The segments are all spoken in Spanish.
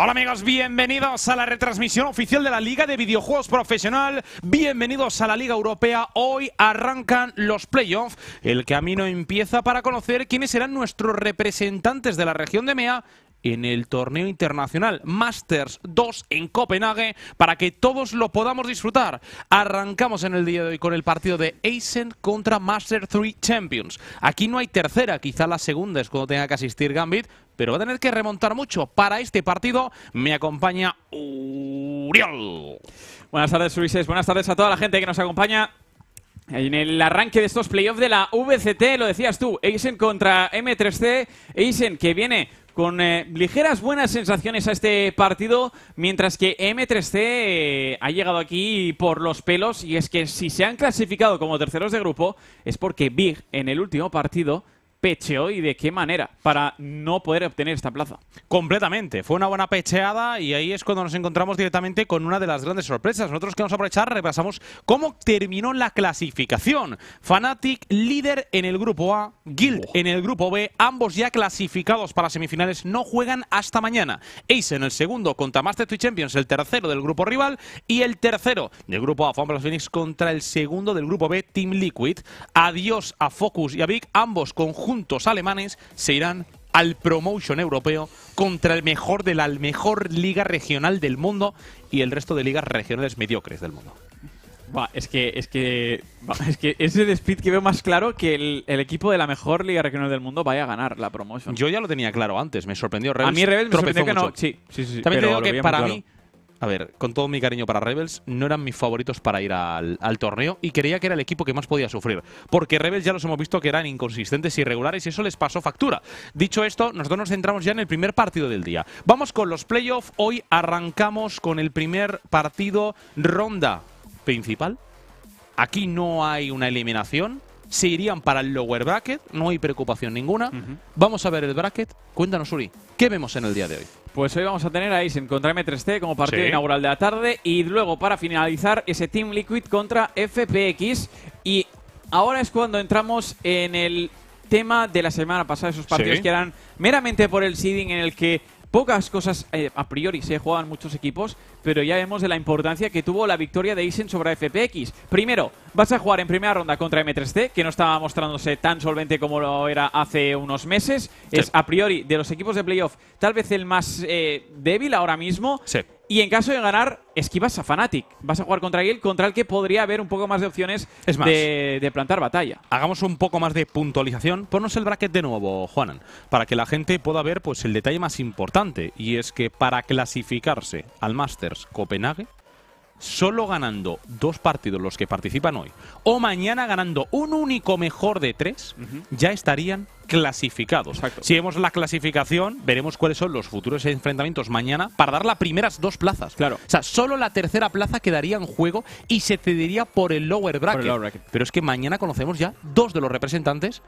Hola amigos, bienvenidos a la retransmisión oficial de la Liga de Videojuegos Profesional. Bienvenidos a la Liga Europea. Hoy arrancan los playoffs. El camino empieza para conocer quiénes serán nuestros representantes de la región de MEA en el torneo internacional Masters 2 en Copenhague para que todos lo podamos disfrutar. Arrancamos en el día de hoy con el partido de Aysen contra Master 3 Champions. Aquí no hay tercera, quizá la segunda es cuando tenga que asistir Gambit, pero va a tener que remontar mucho. Para este partido me acompaña Uriol. Buenas tardes, Ulises. Buenas tardes a toda la gente que nos acompaña. En el arranque de estos playoffs de la VCT, lo decías tú, Aysen contra M3C, Aysen, que viene con eh, ligeras buenas sensaciones a este partido, mientras que M3C eh, ha llegado aquí por los pelos y es que si se han clasificado como terceros de grupo es porque Big en el último partido pecheó y de qué manera para no poder obtener esta plaza. Completamente, fue una buena pecheada y ahí es cuando nos encontramos directamente con una de las grandes sorpresas. Nosotros queremos aprovechar, repasamos cómo terminó la clasificación. Fanatic líder en el grupo A, Guild en el grupo B, ambos ya clasificados para semifinales, no juegan hasta mañana. Ace en el segundo contra Master Twitch Champions, el tercero del grupo rival y el tercero del grupo A, Fumble Phoenix contra el segundo del grupo B, Team Liquid. Adiós a Focus y a Big, ambos con Juntos alemanes se irán al Promotion Europeo contra el mejor de la mejor liga regional del mundo y el resto de ligas regionales mediocres del mundo. es que es que es que ese que veo más claro que el, equipo de la mejor liga regional del mundo vaya a ganar la promotion. Yo ya lo tenía claro antes, me sorprendió Rebels. A mí Rebels me sorprendió que no. También te digo que para mí a ver, con todo mi cariño para Rebels, no eran mis favoritos para ir al, torneo y creía que era el equipo que más podía sufrir. Porque Rebels ya los hemos visto que eran inconsistentes, y irregulares y eso les pasó factura. Dicho esto, nosotros nos centramos ya en el primer partido del día. Vamos con los playoffs. Hoy arrancamos con el primer partido ronda principal. Aquí no hay una eliminación se irían para el lower bracket, no hay preocupación ninguna. Vamos a ver el bracket. Cuéntanos, Uri, ¿qué vemos en el día de hoy? Pues hoy vamos a tener a Isen contra M3T como partido inaugural de la tarde y luego para finalizar ese Team Liquid contra FPX y ahora es cuando entramos en el tema de la semana pasada, esos partidos que eran meramente por el seeding en el que Pocas cosas eh, a priori se juegan muchos equipos, pero ya vemos de la importancia que tuvo la victoria de Isen sobre FPX. Primero, vas a jugar en primera ronda contra M3C, que no estaba mostrándose tan solvente como lo era hace unos meses. Es a priori de los equipos de playoff tal vez el más eh, débil ahora mismo. Y en caso de ganar, esquivas a Fnatic. Vas a jugar contra él, contra el que podría haber un poco más de opciones de, plantar batalla. Hagamos un poco más de puntualización. Ponos el bracket de nuevo, Juanan, para que la gente pueda ver pues, el detalle más importante. Y es que para clasificarse al Masters Copenhague, solo ganando dos partidos los que participan hoy o mañana ganando un único mejor de tres, ya estarían clasificados. Si vemos la clasificación, veremos cuáles son los futuros enfrentamientos mañana para dar las primeras dos plazas. Claro. O sea, solo la tercera plaza quedaría en juego y se cedería por el lower bracket. El lower bracket. Pero es que mañana conocemos ya dos de los representantes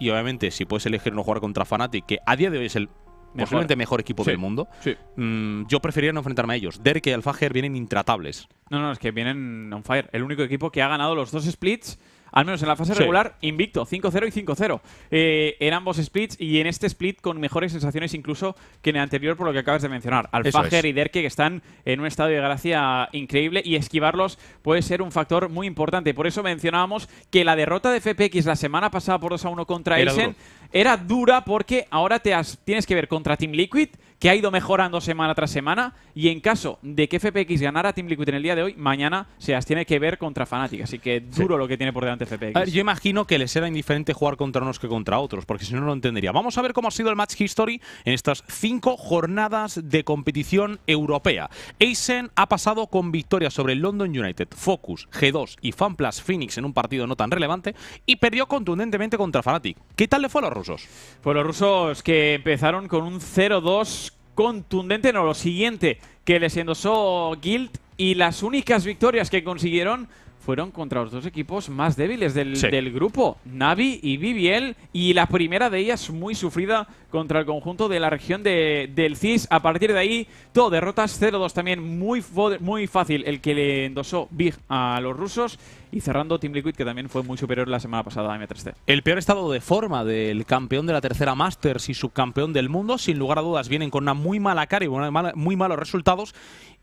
y obviamente si puedes elegir no jugar contra Fnatic, que a día de hoy es el mejor. posiblemente mejor equipo del mundo. Mm, yo preferiría no enfrentarme a ellos. Derke y Alfager vienen intratables. No, no, es que vienen on fire. El único equipo que ha ganado los dos splits al menos en la fase regular, invicto, 5-0 y 5-0 en eh, ambos splits y en este split con mejores sensaciones incluso que en el anterior por lo que acabas de mencionar. Alfager y Derke que están en un estado de gracia increíble y esquivarlos puede ser un factor muy importante. Por eso mencionábamos que la derrota de FPX la semana pasada por 2-1 contra Eisen era dura porque ahora te tienes que ver contra Team Liquid, que ha ido mejorando semana tras semana, y en caso de que FPX ganara Team Liquid en el día de hoy, mañana se las tiene que ver contra Fnatic, así que duro lo que tiene por delante FPX. yo imagino que les era indiferente jugar contra unos que contra otros, porque si no, no lo entendería. Vamos a ver cómo ha sido el Match History en estas cinco jornadas de competición europea. Eisen ha pasado con victoria sobre London United, Focus, G2 y FanPlus Phoenix en un partido no tan relevante, y perdió contundentemente contra Fnatic. ¿Qué tal le fue a los rusos? Pues los rusos que empezaron con un 0-2 contundente, no, lo siguiente que les endosó Guild y las únicas victorias que consiguieron fueron contra los dos equipos más débiles del, del grupo, Navi y viviel y la primera de ellas muy sufrida contra el conjunto de la región de, del CIS. A partir de ahí, todo derrotas 0-2 también. Muy, muy fácil el que le endosó Big a los rusos. Y cerrando Team Liquid, que también fue muy superior la semana pasada a M3C. El peor estado de forma del campeón de la tercera Masters y subcampeón del mundo, sin lugar a dudas, vienen con una muy mala cara y muy malos resultados.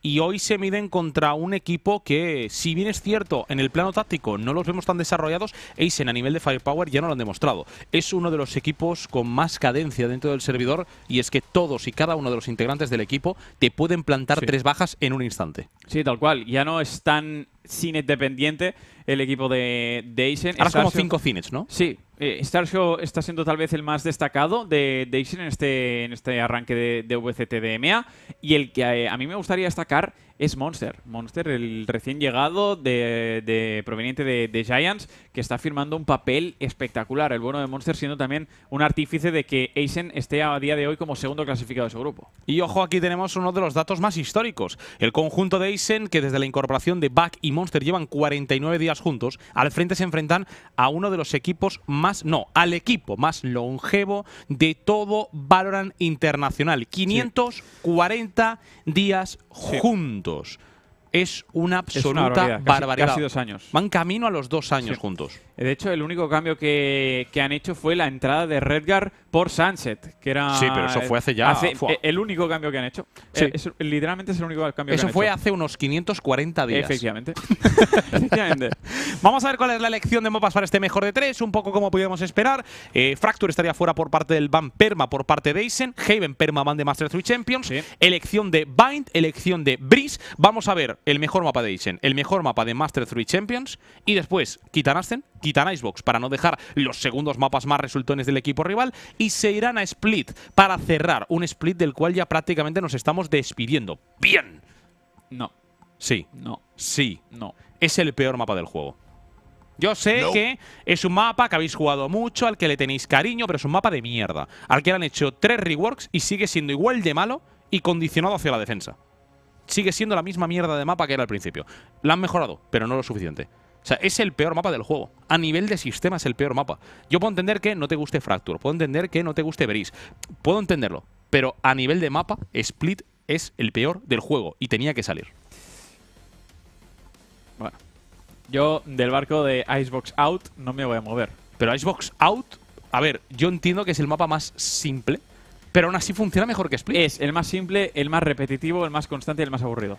Y hoy se miden contra un equipo que, si bien es cierto, en el plano táctico no los vemos tan desarrollados, Eisen a nivel de firepower ya no lo han demostrado. Es uno de los equipos con más cadencia de del servidor y es que todos y cada uno de los integrantes del equipo te pueden plantar tres bajas en un instante. Sí, tal cual. Ya no es tan cine dependiente el equipo de, de Ahora es como cinco cines, ¿no? Sí. Eh, Starshow está siendo tal vez el más destacado de, de en este, en este arranque de, de VCT de y el que eh, a mí me gustaría destacar es Monster. Monster, el recién llegado de, proveniente de, Giants, que está firmando un papel espectacular. El bueno de Monster siendo también un artífice de que Eisen esté a día de hoy como segundo clasificado de su grupo. Y ojo, aquí tenemos uno de los datos más históricos. El conjunto de Eisen, que desde la incorporación de Back y Monster llevan 49 días juntos, al frente se enfrentan a uno de los equipos más, no, al equipo más longevo de todo Valorant Internacional. 540 días juntos. Es una absoluta barbaridad. Van camino a los dos años juntos. De hecho, el único cambio que, han hecho fue la entrada de Redgar por Sunset, que era... Sí, pero eso fue hace ya... E, el único cambio que han hecho. Eh, literalmente es el único cambio que han hecho. Eso fue hace unos 540 días. Efectivamente. Vamos a ver cuál es la elección de mapas para este mejor de tres, un poco como podíamos esperar. Eh, Fracture estaría fuera por parte del Ban Perma, por parte de Eisen. Haven Perma, van de Master 3 Champions. Elección de Bind, elección de Breeze. Vamos a ver el mejor mapa de Eisen, el mejor mapa de Master 3 Champions. Y después, Kitanasten quitan Icebox para no dejar los segundos mapas más resultones del equipo rival y se irán a Split para cerrar un Split del cual ya prácticamente nos estamos despidiendo. ¡Bien! No. Sí. No. Sí. No. Es el peor mapa del juego. Yo sé que es un mapa que habéis jugado mucho, al que le tenéis cariño, pero es un mapa de mierda. Al que le han hecho tres reworks y sigue siendo igual de malo y condicionado hacia la defensa. Sigue siendo la misma mierda de mapa que era al principio. La han mejorado, pero no lo suficiente. O sea, es el peor mapa del juego. A nivel de sistema es el peor mapa. Yo puedo entender que no te guste Fracture, puedo entender que no te guste Breeze, puedo entenderlo. Pero a nivel de mapa, Split es el peor del juego y tenía que salir. Bueno, yo del barco de Icebox Out no me voy a mover. Pero Icebox Out, a ver, yo entiendo que es el mapa más simple, pero aún así funciona mejor que Split. Es el más simple, el más repetitivo, el más constante y el más aburrido.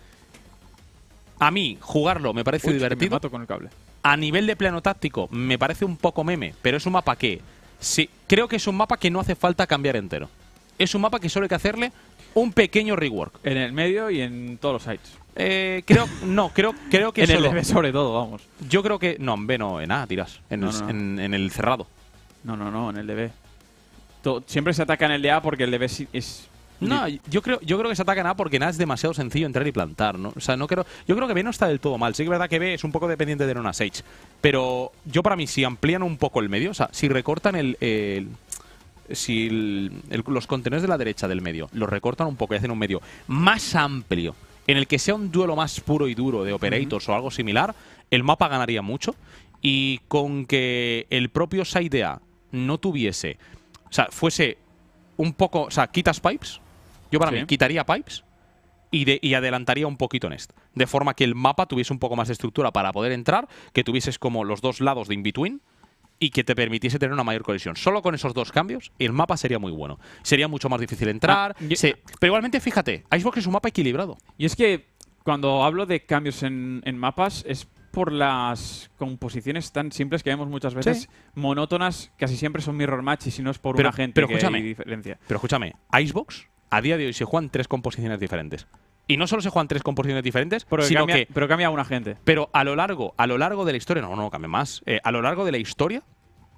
A mí, jugarlo me parece divertido. con el cable. A nivel de plano táctico, me parece un poco meme, pero es un mapa que. Sí, creo que es un mapa que no hace falta cambiar entero. Es un mapa que solo hay que hacerle un pequeño rework. En el medio y en todos los sites. Eh, creo, no, creo, creo que en el B sobre todo, vamos. Yo creo que. No, en B no, en A tiras. En, el, cerrado. No, no, no, en el DB. siempre se ataca en el de A porque el de B es no, yo creo, yo creo que se ataca nada porque nada es demasiado sencillo entrar y plantar, ¿no? O sea, no Yo creo que B no está del todo mal. Sí que es verdad que B es un poco dependiente de Nona Sage. Pero yo para mí, si amplían un poco el medio, o sea, si recortan el, si los contenedores de la derecha del medio los recortan un poco y hacen un medio más amplio, en el que sea un duelo más puro y duro de operators o algo similar, el mapa ganaría mucho. Y con que el propio A no tuviese, o sea, fuese un poco, o sea, quitas pipes, yo para mí quitaría Pipes y, adelantaría un poquito en esto. De forma que el mapa tuviese un poco más de estructura para poder entrar, que tuvieses como los dos lados de in-between y que te permitiese tener una mayor colisión Solo con esos dos cambios, el mapa sería muy bueno. Sería mucho más difícil entrar. Ah, pero igualmente, fíjate, Icebox es un mapa equilibrado. Y es que cuando hablo de cambios en, mapas es por las composiciones tan simples que vemos muchas veces, monótonas, casi siempre son mirror match y si no es por una gente que diferencia. Pero escúchame, Icebox a día de hoy se juegan tres composiciones diferentes. Y no solo se juegan tres composiciones diferentes, sino que, pero cambia una gente. Pero a lo largo, a lo largo de la historia, no, no, cambia más. Eh, a lo largo de la historia,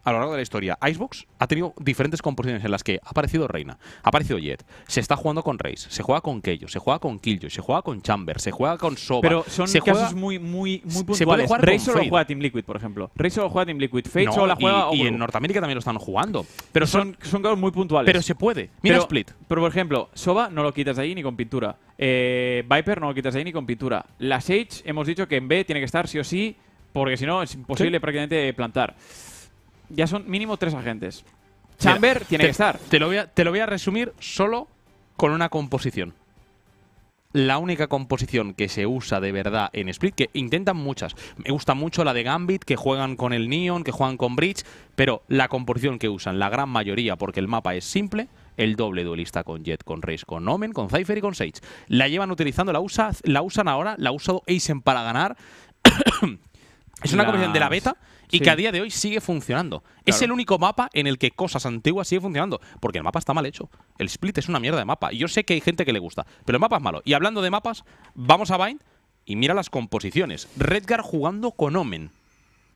a lo largo de la historia, Icebox ha tenido diferentes composiciones en las que ha aparecido Reina, ha aparecido Jet, se está jugando con Reis, se juega con Keyo, se juega con Killjoy, se juega con Chamber, se juega con Soba. Pero son casos muy, muy, muy puntuales. Reis solo juega Team Liquid, por ejemplo. Reis solo juega Team Liquid, Fate la juega y, en Norteamérica también lo están jugando. Pero son, son, casos muy puntuales. Pero se puede. Mira Split. Pero, por ejemplo, Soba no lo quitas de ahí ni con pintura. Eh, Viper no lo quitas de ahí ni con pintura. Las Sage hemos dicho que en B tiene que estar sí o sí, porque si no es imposible prácticamente plantar ya son mínimo tres agentes. Chamber tiene que estar. Te lo, voy a, te lo voy a resumir solo con una composición. La única composición que se usa de verdad en Split, que intentan muchas. Me gusta mucho la de Gambit, que juegan con el Neon, que juegan con Bridge, pero la composición que usan, la gran mayoría, porque el mapa es simple, el doble duelista con Jet, con Raze, con Omen, con Cypher y con Sage. La llevan utilizando, la, usa, la usan ahora, la ha usado Aizen para ganar. es una composición de la beta y que a día de hoy sigue funcionando. Es el único mapa en el que cosas antiguas sigue funcionando, porque el mapa está mal hecho. El split es una mierda de mapa. Y yo sé que hay gente que le gusta, pero el mapa es malo. Y hablando de mapas, vamos a Bind y mira las composiciones. Redgar jugando con Omen.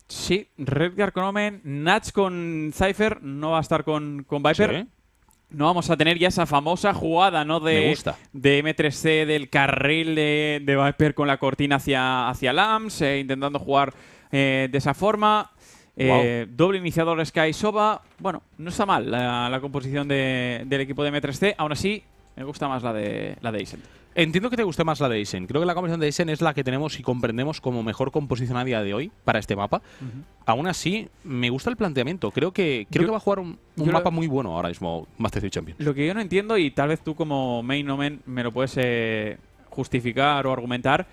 Sí, Redgar con Omen, Nats con Cypher, no va a estar con, con Viper. No vamos a tener ya esa famosa jugada, ¿no? De, de M3C, del carril de, Viper con la cortina hacia, hacia Lams, eh, intentando jugar eh, de esa forma, eh, Doble iniciador Sky Soba. Bueno, no está mal la, composición del equipo de M3C. Aún así, me gusta más la de, la de Entiendo que te guste más la de Isen. Creo que la composición de Isen es la que tenemos y comprendemos como mejor composición a día de hoy para este mapa. Aún así, me gusta el planteamiento. Creo que, creo que va a jugar un, mapa muy bueno ahora mismo, Master de Champions. Lo que yo no entiendo, y tal vez tú como main omen me lo puedes eh, justificar o argumentar,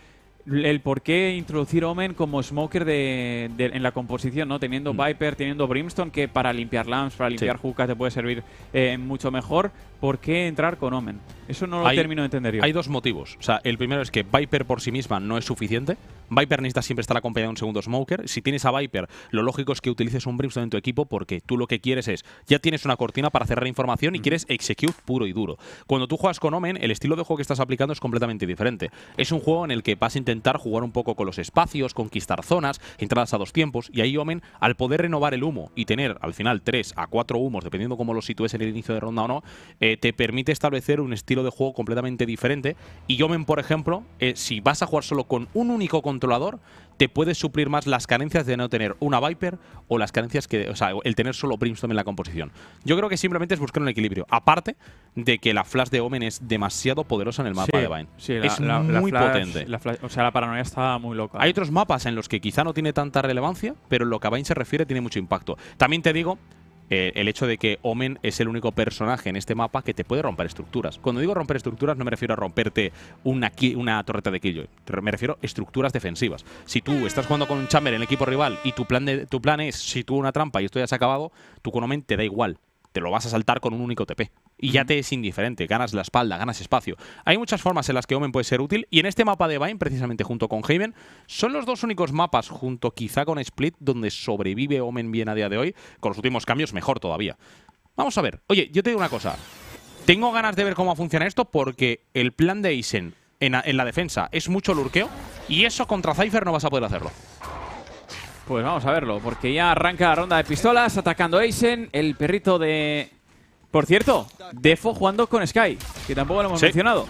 el por qué introducir Omen como smoker de, en la composición, ¿no? Teniendo mm. Viper, teniendo Brimstone, que para limpiar lamps, para limpiar sí. te puede servir eh, mucho mejor. ¿por qué entrar con Omen? Eso no lo hay, termino de entender yo. Hay dos motivos. O sea, el primero es que Viper por sí misma no es suficiente. Viper necesita siempre estar acompañado de un segundo Smoker. Si tienes a Viper, lo lógico es que utilices un Brimstone en tu equipo porque tú lo que quieres es, ya tienes una cortina para cerrar información y quieres execute puro y duro. Cuando tú juegas con Omen, el estilo de juego que estás aplicando es completamente diferente. Es un juego en el que vas a intentar jugar un poco con los espacios, conquistar zonas, entradas a dos tiempos y ahí Omen, al poder renovar el humo y tener al final tres a cuatro humos, dependiendo cómo lo sitúes en el inicio de ronda o no, eh, te permite establecer un estilo de juego completamente diferente. Y Omen, por ejemplo, eh, si vas a jugar solo con un único controlador, te puedes suplir más las carencias de no tener una Viper o las carencias que. el tener solo Brimstone en la composición. Yo creo que simplemente es buscar un equilibrio. Aparte de que la flash de Omen es demasiado poderosa en el mapa de Vine. Sí, es muy potente. o sea, la paranoia está muy loca. Hay ¿eh? otros mapas en los que quizá no tiene tanta relevancia, pero en lo que a Vine se refiere tiene mucho impacto. También te digo eh, el hecho de que Omen es el único personaje en este mapa que te puede romper estructuras. Cuando digo romper estructuras no me refiero a romperte una, una torreta de Killjoy, me refiero a estructuras defensivas. Si tú estás jugando con un Chamber en el equipo rival y tu plan, de, tu plan es si una trampa y esto ya se ha acabado, tú con Omen te da igual te lo vas a saltar con un único TP. Y ya te es indiferente, ganas la espalda, ganas espacio. Hay muchas formas en las que Omen puede ser útil y en este mapa de Vine, precisamente junto con Haven, son los dos únicos mapas, junto quizá con Split, donde sobrevive Omen bien a día de hoy. Con los últimos cambios, mejor todavía. Vamos a ver. Oye, yo te digo una cosa. Tengo ganas de ver cómo funciona esto porque el plan de Eisen en, en la defensa es mucho lurqueo y eso contra Cypher no vas a poder hacerlo. Pues vamos a verlo, porque ya arranca la ronda de pistolas atacando Aizen, el perrito de... Por cierto, Defo jugando con Sky, que tampoco lo hemos mencionado.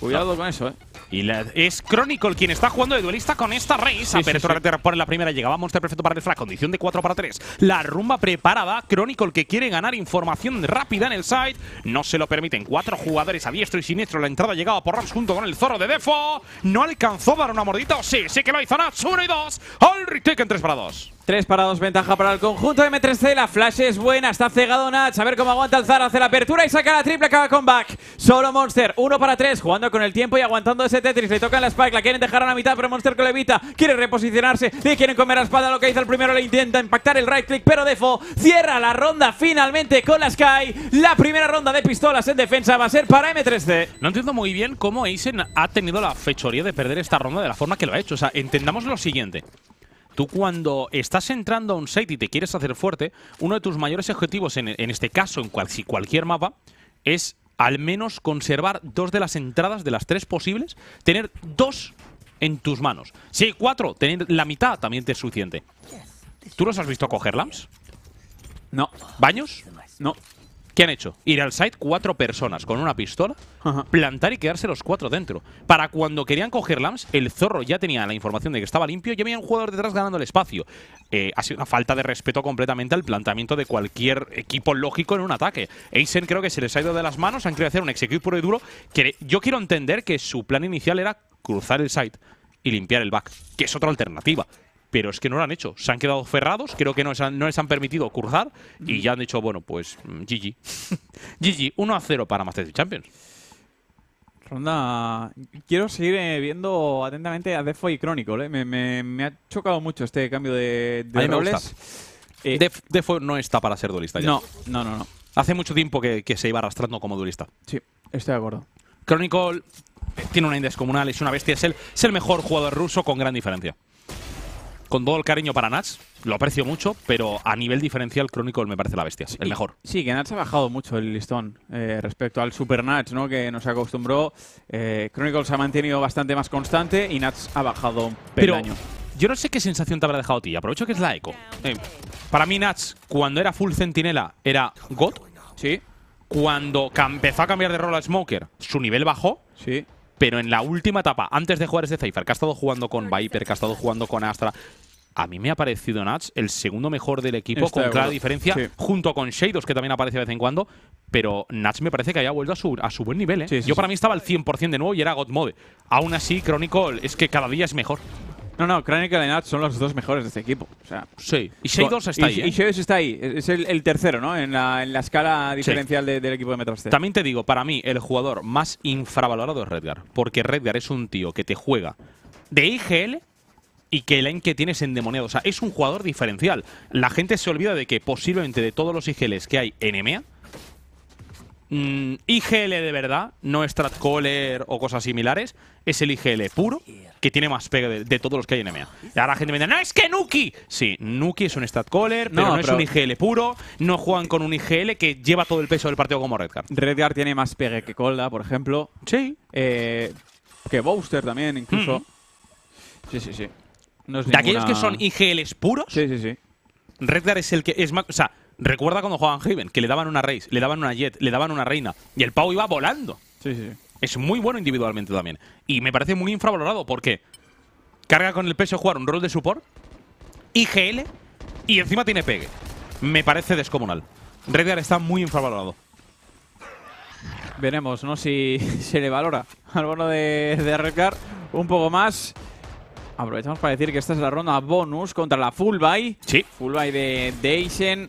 Cuidado con eso, eh. Y es Chronicle quien está jugando de duelista con esta race. Apertura por la primera. Llegaba Monster perfecto para el Condición de 4 para 3. La rumba preparada. Chronicle que quiere ganar información rápida en el site. No se lo permiten. Cuatro jugadores a diestro y siniestro. La entrada llegaba por Rams junto con el zorro de Defo. No alcanzó para una mordita. sí, sí que lo hizo Nats. Uno y dos. All retake en 3 para 2. Tres para dos, ventaja para el conjunto M3C. La flash es buena, está cegado Nats. A ver cómo aguanta el Zar, hace la apertura y saca la triple, acaba con back. Solo Monster, uno para tres, jugando con el tiempo y aguantando ese Tetris. Le tocan la Spike, la quieren dejar a la mitad, pero Monster que evita. Quiere reposicionarse, le quieren comer la espada lo que hizo el primero. Le intenta impactar el right click, pero Defo cierra la ronda finalmente con la Sky. La primera ronda de pistolas en defensa va a ser para M3C. No entiendo muy bien cómo Aizen ha tenido la fechoría de perder esta ronda de la forma que lo ha hecho. O sea, entendamos lo siguiente tú cuando estás entrando a un site y te quieres hacer fuerte, uno de tus mayores objetivos, en, este caso, en cual, si cualquier mapa, es al menos conservar dos de las entradas de las tres posibles, tener dos en tus manos. Si hay cuatro, tener la mitad también te es suficiente. ¿Tú los has visto coger lams? No. ¿Baños? No. ¿Qué han hecho? Ir al site cuatro personas con una pistola, plantar y quedarse los cuatro dentro. Para cuando querían coger Lams, el zorro ya tenía la información de que estaba limpio y había un jugador detrás ganando el espacio. Eh, ha sido una falta de respeto completamente al planteamiento de cualquier equipo lógico en un ataque. Eisen creo que se les ha ido de las manos, han querido hacer un execute puro y duro. yo quiero entender que su plan inicial era cruzar el site y limpiar el back, que es otra alternativa pero es que no lo han hecho. Se han quedado cerrados creo que no, les han, no les han permitido cruzar y mm. ya han dicho, bueno, pues GG. GG, 1 a 0 para Masters Champions. Ronda, quiero seguir eh, viendo atentamente a Defoe y Chronicle. Eh. Me, ha chocado mucho este cambio de, de eh, no está para ser duelista No, no, no. no. Hace mucho tiempo que, se iba arrastrando como duelista. Sí, estoy de acuerdo. Chronicle tiene una indescomunal, es una bestia, es es el mejor jugador ruso con gran diferencia con todo el cariño para Nats, lo aprecio mucho, pero a nivel diferencial Chronicle me parece la bestia, el mejor. Sí, que Nats ha bajado mucho el listón eh, respecto al Super Nats, ¿no? que nos acostumbró. Eh, Chronicles se ha mantenido bastante más constante y Nats ha bajado un yo no sé qué sensación te habrá dejado a ti. Aprovecho que es la eco. Eh, para mí, Nats, cuando era full centinela, era God. Sí. Cuando empezó a cambiar de rol a Smoker, su nivel bajó. Sí pero en la última etapa, antes de jugar ese Cypher, que ha estado jugando con Viper, que ha estado jugando con Astra, a mí me ha parecido Nats el segundo mejor del equipo, con clara diferencia, junto con Shadows, que también aparece de vez en cuando. Pero Nats me parece que haya vuelto a su, a su buen nivel. ¿eh? Yo para mí estaba al 100% de nuevo y era God Mode. Aún así, Chronicle es que cada día es mejor. No, no, Crane y Kalenat son los dos mejores de este equipo. O sea, sí, y Shadows está ahí. Y Shadows ¿eh? está ahí. Es el, tercero, ¿no? En la, escala diferencial del equipo de Metro También te digo, para mí, el jugador más infravalorado es Redgar. Porque Redgar es un tío que te juega de IGL y que el en que tienes endemoniado. O sea, es un jugador diferencial. La gente se olvida de que posiblemente de todos los IGLs que hay en EMEA, Mm, IGL de verdad, no Stratcaller o cosas similares, es el IGL puro que tiene más pegue de, todos los que hay en EMEA. Y ahora la gente me dice, no, es que Nuki. Sí, Nuki es un Stratcaller, pero no, es un IGL puro, no juegan con un IGL que lleva todo el peso del partido como Redgar. Redgar tiene más pegue que Colda, por ejemplo. Sí. Eh, que Bowster también, incluso. Sí, sí, sí. de aquellos que son IGLs puros. Sí, sí, sí. Redgar es el que es más, o sea, Recuerda cuando jugaban Haven, que le daban una Race, le daban una Jet, le daban una Reina, y el Pau iba volando. Sí, sí. Es muy bueno individualmente también. Y me parece muy infravalorado porque carga con el peso jugar un rol de support, IGL, y encima tiene pegue. Me parece descomunal. Redgar está muy infravalorado. Veremos, ¿no? Si se le valora al bono de, de un poco más. Aprovechamos para decir que esta es la ronda bonus contra la Full Buy. Sí. Full Buy de Deisen.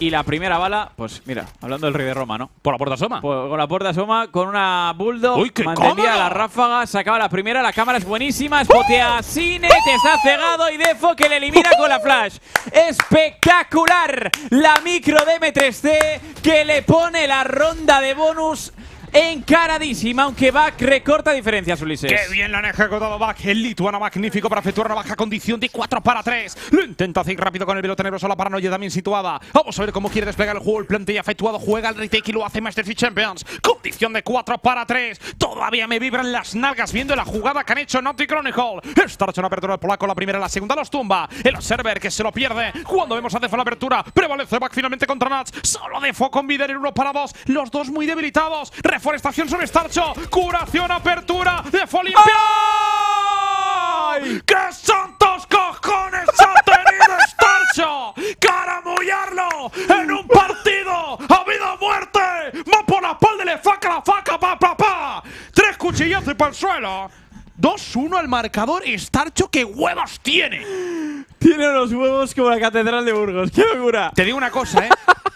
Y la primera bala, pues mira, hablando del rey de Roma, ¿no? Por la puerta soma? Por, pues, con la puerta soma, con una bulldog. ¡Uy, qué Mantenía la ráfaga, sacaba la primera, la cámara es buenísima. Es botea Cine, te está cegado y Defo que le elimina con la flash. ¡Espectacular! La micro de M3C que le pone la ronda de bonus encaradísima, aunque Bach recorta diferencias, Ulises. Qué bien lo han ejecutado Bach, el lituano magnífico para efectuar una baja condición de 4 para 3. Lo intenta hacer rápido con el velo tenebroso, la paranoia también situada. Vamos a ver cómo quiere desplegar el juego, el plantilla efectuado, juega el retake y lo hace Master Champions. Condición de 4 para 3. Todavía me vibran las nalgas viendo la jugada que han hecho Naughty Chronicle. Está hecho una apertura del polaco, la primera, la segunda los tumba. El server que se lo pierde. Cuando vemos a Defo la apertura, prevalece Bach finalmente contra Nats. Solo Defo con Vider en 1 para dos. Los dos muy debilitados deforestación sobre Starcho. Curación, apertura de Folimpia. ¡Qué santos cojones ha tenido Starcho! ¡Caramullarlo en un partido! ¡Ha habido muerte! ¡Va por la espalda le faca la faca, papá! Pa, pa! ¡Tres cuchillazos para el suelo! 2-1 al marcador. Estarcho, ¡qué huevos tiene. Tiene los huevos como la Catedral de Burgos. ¡Qué locura! Te digo una cosa, ¿eh?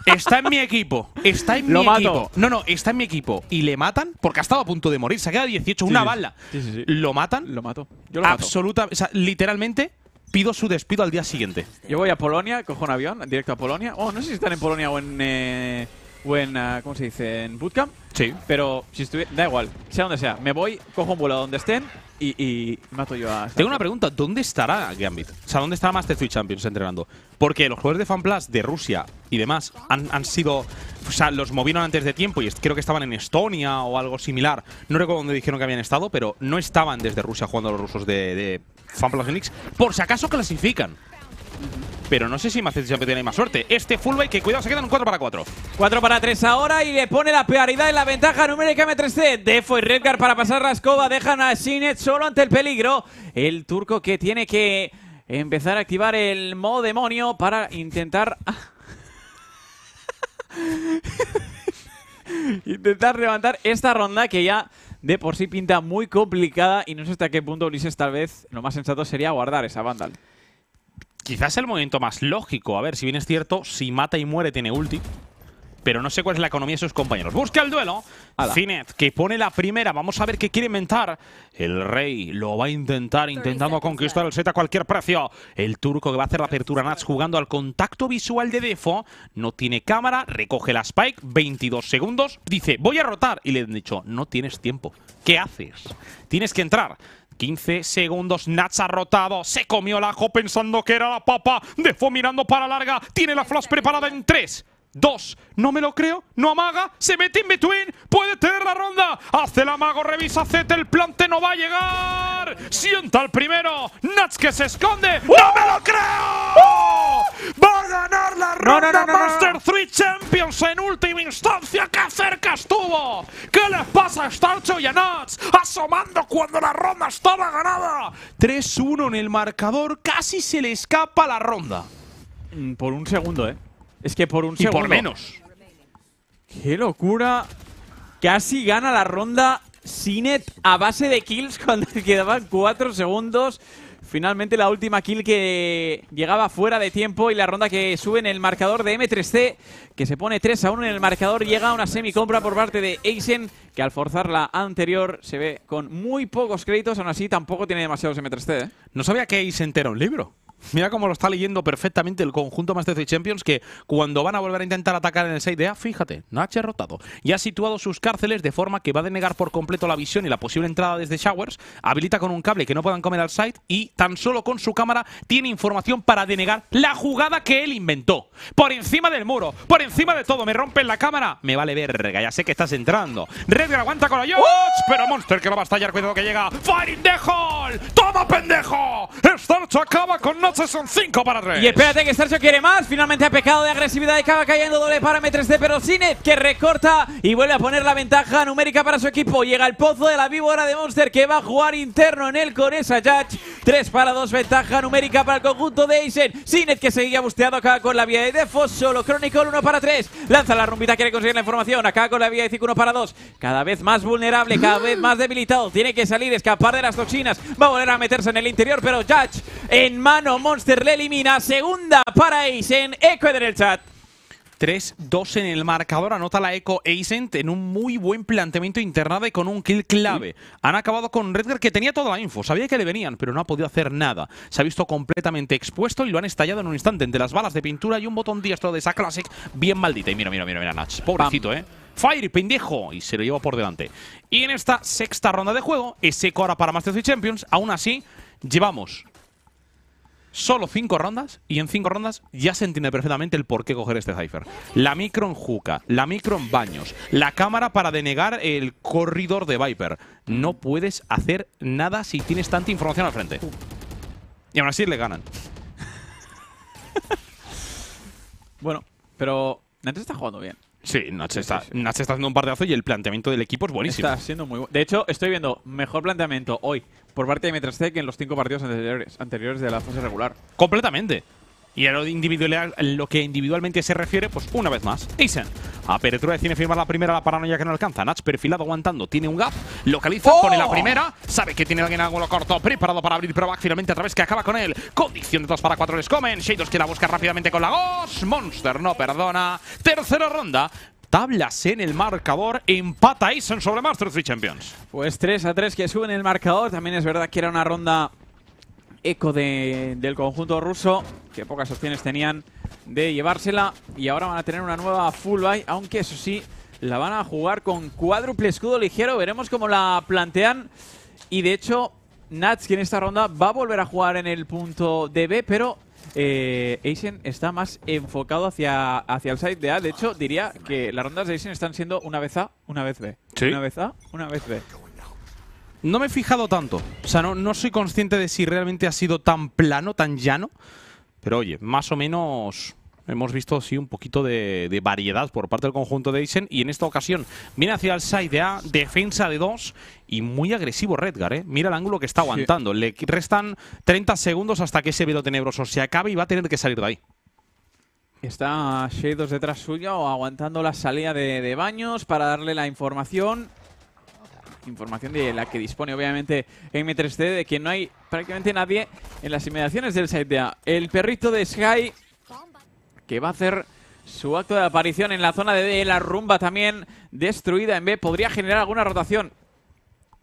Está en mi equipo. Está en Lo mi equipo. No, no, está en mi equipo. Y le matan porque ha estado a punto de morir. Se ha quedado 18, una sí. bala. Sí, lo matan. Lo mato. Yo lo Absoluta, literalmente pido su despido al día siguiente. Yo voy a Polonia, cojo un avión directo a Polonia. Oh, no sé si están en Polonia o en. Eh, o en. Ah, ¿Cómo se dice? En Bootcamp. Sí. Pero si estuviera. Da igual, sea donde sea. Me voy, cojo un vuelo a donde estén y, mato yo a... Tengo una pregunta, ¿dónde estará Gambit? O sea, ¿dónde estará Master Switch Champions entrenando? Porque los jugadores de FanPlus de Rusia y demás han, sido... O sea, los movieron antes de tiempo y creo que estaban en Estonia o algo similar. No recuerdo dónde dijeron que habían estado, pero no estaban desde Rusia jugando los rusos de, de FanPlus Phoenix. Por si acaso clasifican pero no sé si Macete siempre tiene más suerte. Este fullback que cuidado, se quedan un 4 para 4. 4 para 3 ahora y le pone la prioridad en la ventaja numérica M3C. Defo y Redgar para pasar la escoba dejan a Sinet solo ante el peligro. El turco que tiene que empezar a activar el modo demonio para intentar... intentar levantar esta ronda que ya de por sí pinta muy complicada y no sé hasta qué punto Ulises tal vez lo más sensato sería guardar esa banda Quizás el momento más lógico. A ver, si bien es cierto, si mata y muere tiene ulti. Pero no sé cuál es la economía de sus compañeros. Busca el duelo. Finet, que pone la primera. Vamos a ver qué quiere inventar. El rey lo va a intentar, intentando conquistar el set a cualquier precio. El turco que va a hacer la apertura Nats jugando al contacto visual de Defo. No tiene cámara, recoge la Spike, 22 segundos. Dice, voy a rotar. Y le han dicho, no tienes tiempo. ¿Qué haces? Tienes que entrar. 15 segundos, Nats ha rotado, se comió el ajo pensando que era la papa, Defo mirando para larga, tiene la flash preparada en 3, 2, no me lo creo, no amaga, se mete in between, puede tener la ronda, hace el amago, revisa Z, el plante no va a llegar, sienta el primero, Nats que se esconde, ¡no me lo creo! ¡Vaga! ¡Uh! No, no, no, no, Master 3 Champions en última instancia. ¡Qué cerca estuvo! ¿Qué les pasa a Starcho y a Asomando cuando la ronda estaba ganada. 3-1 en el marcador. Casi se le escapa la ronda. Mm, por un segundo, ¿eh? Es que por un y por menos. ¡Qué locura! Casi gana la ronda Sinet a base de kills cuando quedaban 4 segundos. Finalmente la última kill que llegaba fuera de tiempo y la ronda que sube en el marcador de M3C, que se pone 3 a 1 en el marcador, llega una semicompra por parte de Eisen, que al forzar la anterior se ve con muy pocos créditos, aún así tampoco tiene demasiados M3C. c ¿eh? No sabía que Eisen era un libro. Mira cómo lo está leyendo perfectamente el conjunto Manchester Champions que cuando van a volver a intentar atacar en el 6 A fíjate, ha rotado. Y ha situado sus cárceles de forma que va a denegar por completo la visión y la posible entrada desde Showers, habilita con un cable que no puedan comer al site y tan solo con su cámara tiene información para denegar la jugada que él inventó. Por encima del muro, por encima de todo, me rompen la cámara, me vale verga, ya sé que estás entrando. Redgar aguanta con la ¡Oh! pero Monster que lo va a estallar, cuidado que llega. Fire in the hole, toma pendejo, Starch acaba con son 5 para 3. Y espérate que Sergio quiere más. Finalmente ha pecado de agresividad y acaba cayendo doble para m 3 c pero Sinez que recorta y vuelve a poner la ventaja numérica para su equipo. Llega el pozo de la víbora de Monster que va a jugar interno en él con esa Judge 3 para 2, ventaja numérica para el conjunto de Aizen. Sinez que seguía busteado acá con la vía de Defos. Solo Chronicle 1 para 3. Lanza la rumbita, quiere conseguir la información. Acá con la vía de 5 1 para 2. Cada vez más vulnerable, cada vez más debilitado. Tiene que salir, escapar de las toxinas. Va a volver a meterse en el interior, pero Judge en mano Monster le elimina. Segunda para Eisen. Eco en el chat. 3-2 en el marcador, anota la Eco EiSen en un muy buen planteamiento internado y con un kill clave. Han acabado con Redgar que tenía toda la info, sabía que le venían, pero no ha podido hacer nada. Se ha visto completamente expuesto y lo han estallado en un instante entre las balas de pintura y un botón diestro de esa Classic bien maldita. Y mira, mira, mira, mira, Nach, pobrecito, ¿eh? Fire, pendejo, y se lo lleva por delante. Y en esta sexta ronda de juego, es cora ahora para Masters y Champions, aún así, llevamos solo cinco rondas y en cinco rondas ya se entiende perfectamente el por qué coger este cipher La micro en Juca, la micro en Baños, la cámara para denegar el corredor de Viper. No puedes hacer nada si tienes tanta información al frente. Y aún así le ganan. bueno, pero antes está jugando bien. Sí, Nach está, está haciendo un partidazo y el planteamiento del equipo es buenísimo. Está siendo muy De hecho, estoy viendo mejor planteamiento hoy por parte de m que en los cinco partidos anteriores, anteriores de la fase regular. Completamente. Y a lo, individual, lo que individualmente se refiere, pues una vez más, Aizen. Apertura de cine firma la primera, la paranoia que no alcanza. Nats, perfilado aguantando, tiene un gap, localiza, pone la ¡Oh! primera, sabe que tiene alguien en ángulo corto, preparado para abrir, pero finalmente a través que acaba con él. Condición de 2 para 4 les comen. Shadows que la busca rápidamente con la Ghost. Monster no perdona. Tercera ronda tablas en el marcador, empata Aizen sobre Masters 3 Champions. Pues 3 a 3 que suben el marcador, también es verdad que era una ronda eco del conjunto ruso, que pocas opciones tenían de llevársela. Y ahora van a tener una nueva full buy, aunque eso sí, la van a jugar con cuádruple escudo ligero. Veremos cómo la plantean. Y de hecho, Nats, en esta ronda va a volver a jugar en el punto de B, pero eh, está más enfocado hacia, hacia el side de A. De hecho, diría que las rondas de Aizen están siendo una vez A, una vez B. Una vez A, una vez B. No me he fijado tanto. O sea, no, no soy consciente de si realmente ha sido tan plano, tan llano. Pero oye, más o menos hemos visto sí un poquito de, variedad por parte del conjunto de Eisen y en esta ocasión viene hacia el side A, defensa de dos, y muy agresivo Redgar, ¿eh? mira el ángulo que está aguantando, le restan 30 segundos hasta que ese velo tenebroso se acabe y va a tener que salir de ahí. Está Shadows detrás suya o aguantando la salida de Baños para darle la información información de la que dispone obviamente M3C, de que no hay prácticamente nadie en las inmediaciones del site de A. El perrito de Sky, que va a hacer su acto de aparición en la zona de D, la rumba también destruida en B, podría generar alguna rotación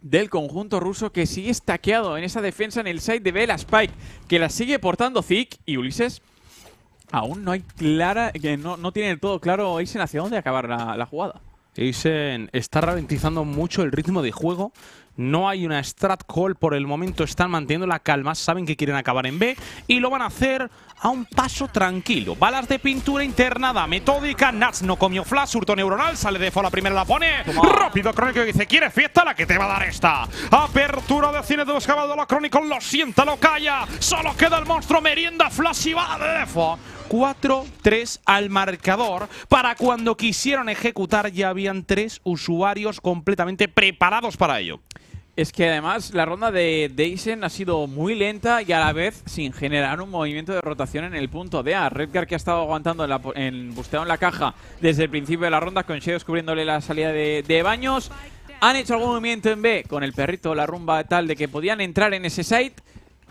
del conjunto ruso que sigue estaqueado en esa defensa en el site de B, la Spike, que la sigue portando Zik y Ulises. Aún no hay clara, que no, no tiene todo claro Aizen hacia dónde acabar la jugada. Dicen, está ralentizando mucho el ritmo de juego. No hay una strat call por el momento, están manteniendo la calma, saben que quieren acabar en B y lo van a hacer a un paso tranquilo. Balas de pintura internada, metódica, Nats no comió flash, hurto neuronal, sale de la primera la pone. Rápido, Crónico dice, ¿quieres fiesta? La que te va a dar esta. Apertura de cine de los caballos, la Crónicos lo sienta, lo calla. Solo queda el monstruo, merienda, flash y va de defo. 4-3 al marcador. Para cuando quisieron ejecutar ya habían tres usuarios completamente preparados para ello. Es que además la ronda de Dyson ha sido muy lenta y a la vez sin generar un movimiento de rotación en el punto de A. Redgar que ha estado aguantando en, la, en en la caja desde el principio de la ronda con Sheo cubriéndole la salida de, de Baños. Han hecho algún movimiento en B con el perrito, la rumba tal de que podían entrar en ese site.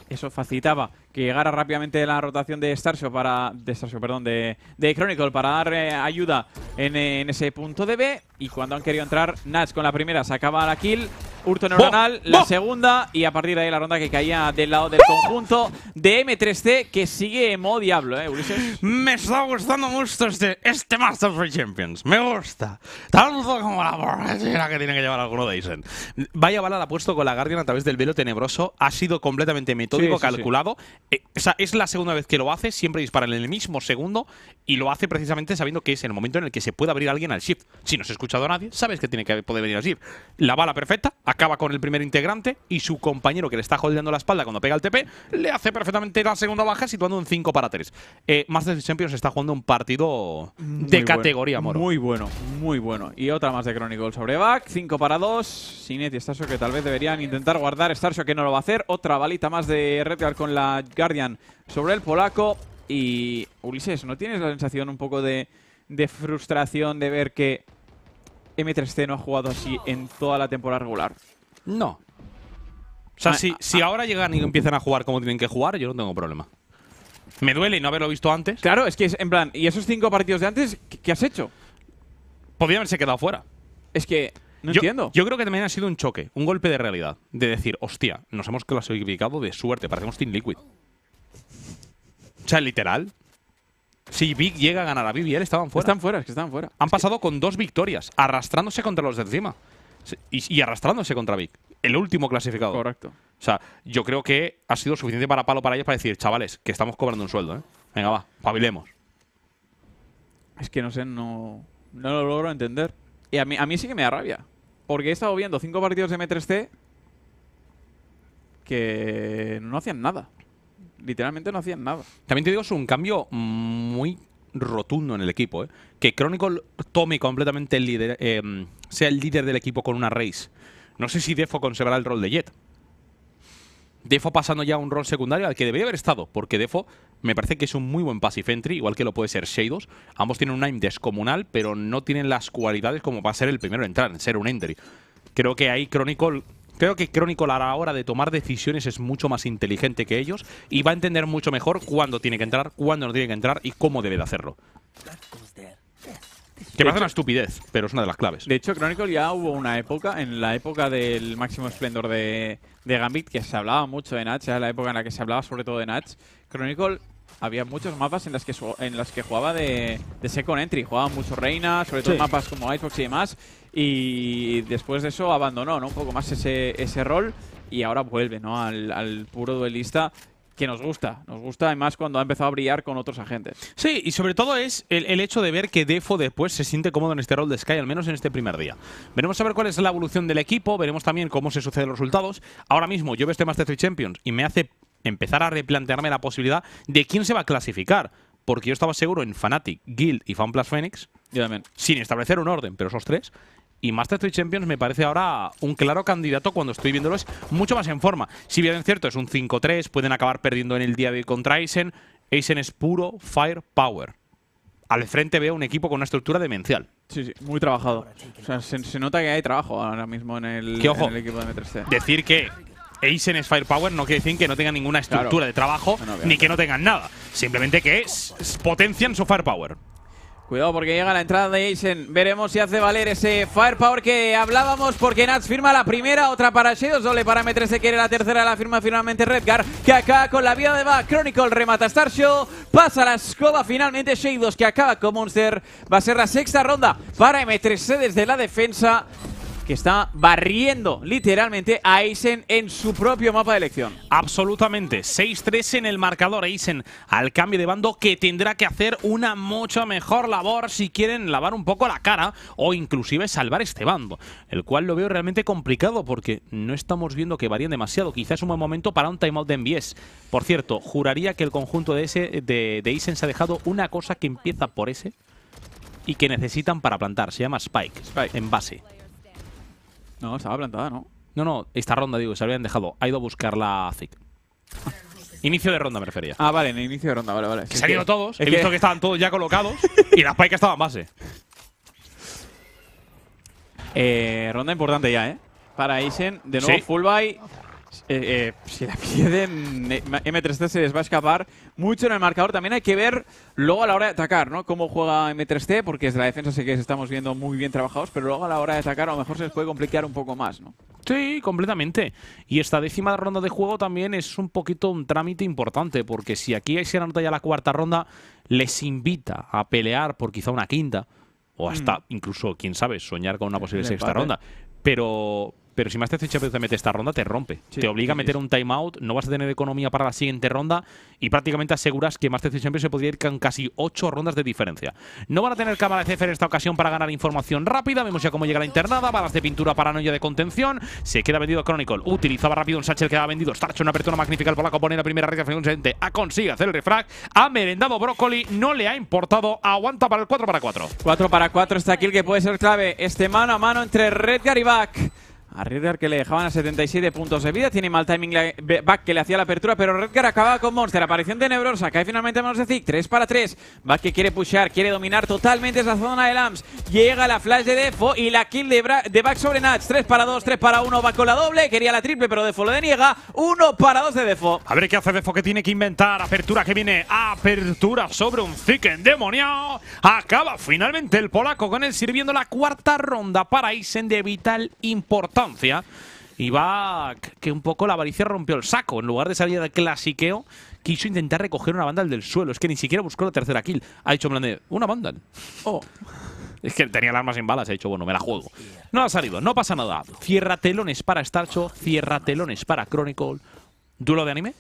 Eso facilitaba que llegara rápidamente la rotación de para de perdón, de, de, Chronicle para dar eh, ayuda eh, en, ese punto de B y cuando han querido entrar Nats con la primera sacaba la kill Hurto neuronal, la segunda y a partir de ahí la ronda que caía del lado del conjunto de M3C que sigue en modo diablo, ¿eh, Ulises? Me está gustando mucho este, este Master of Champions, me gusta. Tanto como la borrachera que tiene que llevar alguno de Aizen. Vaya bala la ha puesto con la Guardian a través del velo tenebroso, ha sido completamente metódico, calculado. Eh, es la segunda vez que lo hace, siempre dispara en el mismo segundo y lo hace precisamente sabiendo que es el momento en el que se puede abrir alguien al shift. Si no se ha escuchado a nadie, sabes que tiene que poder venir al shift. La bala perfecta, acaba con el primer integrante y su compañero que le está holdeando la espalda cuando pega el TP, le hace perfectamente la segunda baja situando un 5 para 3. Eh, Masters Champions está jugando un partido de categoría, Moro. Muy bueno, muy bueno. Y otra más de Chronicle sobre back, 5 para 2. Sinet y Starshock que tal vez deberían intentar guardar. Starshock que no lo va a hacer. Otra balita más de Redguard con la Guardian sobre el polaco. Y Ulises, ¿no tienes la sensación un poco de, frustración de ver que M3C no ha jugado así en toda la temporada regular? No. O sea, ah, si, ah, ah. ahora llegan y empiezan a jugar como tienen que jugar, yo no tengo problema. Me duele no haberlo visto antes. Claro, es que es en plan, ¿y esos cinco partidos de antes qué, has hecho? Podría haberse quedado fuera. Es que no entiendo. Yo creo que también ha sido un choque, un golpe de realidad. De decir, hostia, nos hemos clasificado de suerte, parecemos Team Liquid. O sea, literal. Si Vic llega a ganar a él estaban fuera. Están fuera, es que están fuera. Han pasado con dos victorias, arrastrándose contra los de encima. Y, arrastrándose contra Vic. El último clasificado. Correcto. O sea, yo creo que ha sido suficiente para palo para ellos para decir, chavales, que estamos cobrando un sueldo, ¿eh? Venga, va, pabilemos. Es que no sé, no, no lo logro entender. Y a mí, a mí sí que me da rabia. Porque he estado viendo cinco partidos de M3C que no hacían nada literalmente no hacían nada. También te digo, es un cambio muy rotundo en el equipo. ¿eh? Que Chronicle tome completamente el líder, em, sea el líder del equipo con una race. No sé si Defo conservará el rol de Jet. Defo pasando ya a un rol secundario al que debería haber estado, porque Defo me parece que es un muy buen passive entry, igual que lo puede ser Shadows. Ambos tienen un aim descomunal, pero no tienen las cualidades como para ser el primero en entrar, en ser un entry. Creo que ahí Chronicle Creo que Chronicle a la hora de tomar decisiones es mucho más inteligente que ellos y va a entender mucho mejor cuándo tiene que entrar, cuándo no tiene que entrar y cómo debe de hacerlo. Que parece una estupidez, pero es una de las claves. De hecho, Chronicle ya hubo una época, en la época del máximo esplendor de, de Gambit, que se hablaba mucho de Natch, era la época en la que se hablaba sobre todo de Natch. Chronicle había muchos mapas en las que, en las que jugaba de, de second entry. Jugaba mucho Reina, sobre todo mapas como Icebox y demás. Y después de eso abandonó ¿no? un poco más ese, ese rol y ahora vuelve ¿no? al, puro duelista que nos gusta, nos gusta además cuando ha empezado a brillar con otros agentes. Sí, y sobre todo es el, el, hecho de ver que Defo después se siente cómodo en este rol de Sky, al menos en este primer día. Veremos a ver cuál es la evolución del equipo, veremos también cómo se suceden los resultados. Ahora mismo yo veo este Master 3 Champions y me hace empezar a replantearme la posibilidad de quién se va a clasificar. Porque yo estaba seguro en Fnatic, Guild y FunPlus Phoenix, sin establecer un orden, pero esos tres. Y Master 3 Champions me parece ahora un claro candidato cuando estoy Es mucho más en forma. Si bien es cierto, es un 5-3, pueden acabar perdiendo en el día de hoy contra Aizen. Aizen es puro firepower. Al frente veo un equipo con una estructura demencial. Sí, sí, muy trabajado. se, nota que hay trabajo ahora mismo en el, equipo de M3C. Decir que es Firepower no quiere decir que no tengan ninguna estructura de trabajo ni que no tengan nada. Simplemente que potencian su Firepower. Cuidado porque llega la entrada de Aizen. Veremos si hace valer ese firepower que hablábamos porque Nats firma la primera, otra para Shadows, doble para m 3 la tercera, la firma finalmente Redgar que acaba con la vida de va Chronicle remata Star Show, pasa la escoba finalmente Shadows que acaba con Monster. Va a ser la sexta ronda para m 3 c desde la defensa que está barriendo literalmente a Isen en su propio mapa de elección. Absolutamente. 6-3 en el marcador. Isen al cambio de bando que tendrá que hacer una mucho mejor labor si quieren lavar un poco la cara o inclusive salvar este bando. El cual lo veo realmente complicado porque no estamos viendo que varían demasiado. Quizás es un buen momento para un timeout de MBS. Por cierto, juraría que el conjunto de, ese, de, se ha dejado una cosa que empieza por ese y que necesitan para plantar. Se llama Spike, Spike. en base. No, estaba plantada, ¿no? No, no, esta ronda, digo, se habían dejado. Ha ido a buscar la ZIC. Inicio de ronda me refería. Ah, vale, en inicio de ronda, vale, vale. Que se han ido todos, he visto que... estaban todos ya colocados y las pike estaba en base. Eh, ronda importante ya, ¿eh? Para Aizen, de nuevo full buy. Eh, eh, si la pierden, eh, M3C se les va a escapar mucho en el marcador. También hay que ver luego a la hora de atacar, ¿no? Cómo juega M3C, porque es la defensa sé que estamos viendo muy bien trabajados, pero luego a la hora de atacar a lo mejor se les puede complicar un poco más, ¿no? Sí, completamente. Y esta décima ronda de juego también es un poquito un trámite importante, porque si aquí se anota ya la cuarta ronda, les invita a pelear por quizá una quinta, o hasta mm. incluso, quién sabe, soñar con una posible sexta ronda. Pero pero si Master Champions te mete esta ronda, te rompe. te obliga a meter un timeout, no vas a tener economía para la siguiente ronda y prácticamente aseguras que Master Champions se podría ir con casi ocho rondas de diferencia. No van a tener cámara de CFR en esta ocasión para ganar información rápida. Vemos ya cómo llega la internada, balas de pintura, paranoia de contención. Se queda vendido Chronicle. Utilizaba rápido un Satchel, ha vendido. Starcho. una apertura magnífica. al polaco pone la primera recta frente a consigue hacer el refrag. Ha merendado Brócoli, no le ha importado. Aguanta para el 4 para 4. 4 para 4 está aquí el que puede ser clave. Este mano a mano entre Redgar y Back. A Redgar que le dejaban a 77 puntos de vida. Tiene mal timing eh, back que le hacía la apertura, pero Redgar acaba con Monster. Aparición de Nebrosa. Cae finalmente a manos de 3 para 3. Back que quiere pushar, quiere dominar totalmente esa zona de Lamps Llega la flash de Defo y la kill de, back sobre Nats. 3 para 2, 3 para 1. Va con la doble. Quería la triple, pero Defo lo deniega. 1 para 2 de Defo. A ver qué hace Defo que tiene que inventar. Apertura que viene. Apertura sobre un Zic endemoniado. Acaba finalmente el polaco con él sirviendo la cuarta ronda para Isen de vital importante y va que un poco la avaricia rompió el saco. En lugar de salir de clasiqueo, quiso intentar recoger una banda del suelo. Es que ni siquiera buscó la tercera kill. Ha hecho una banda Oh. Es que tenía las armas sin balas. Ha dicho, bueno, me la juego. No ha salido, no pasa nada. Cierra telones para Starcho, cierra telones para Chronicle. ¿Duelo de anime?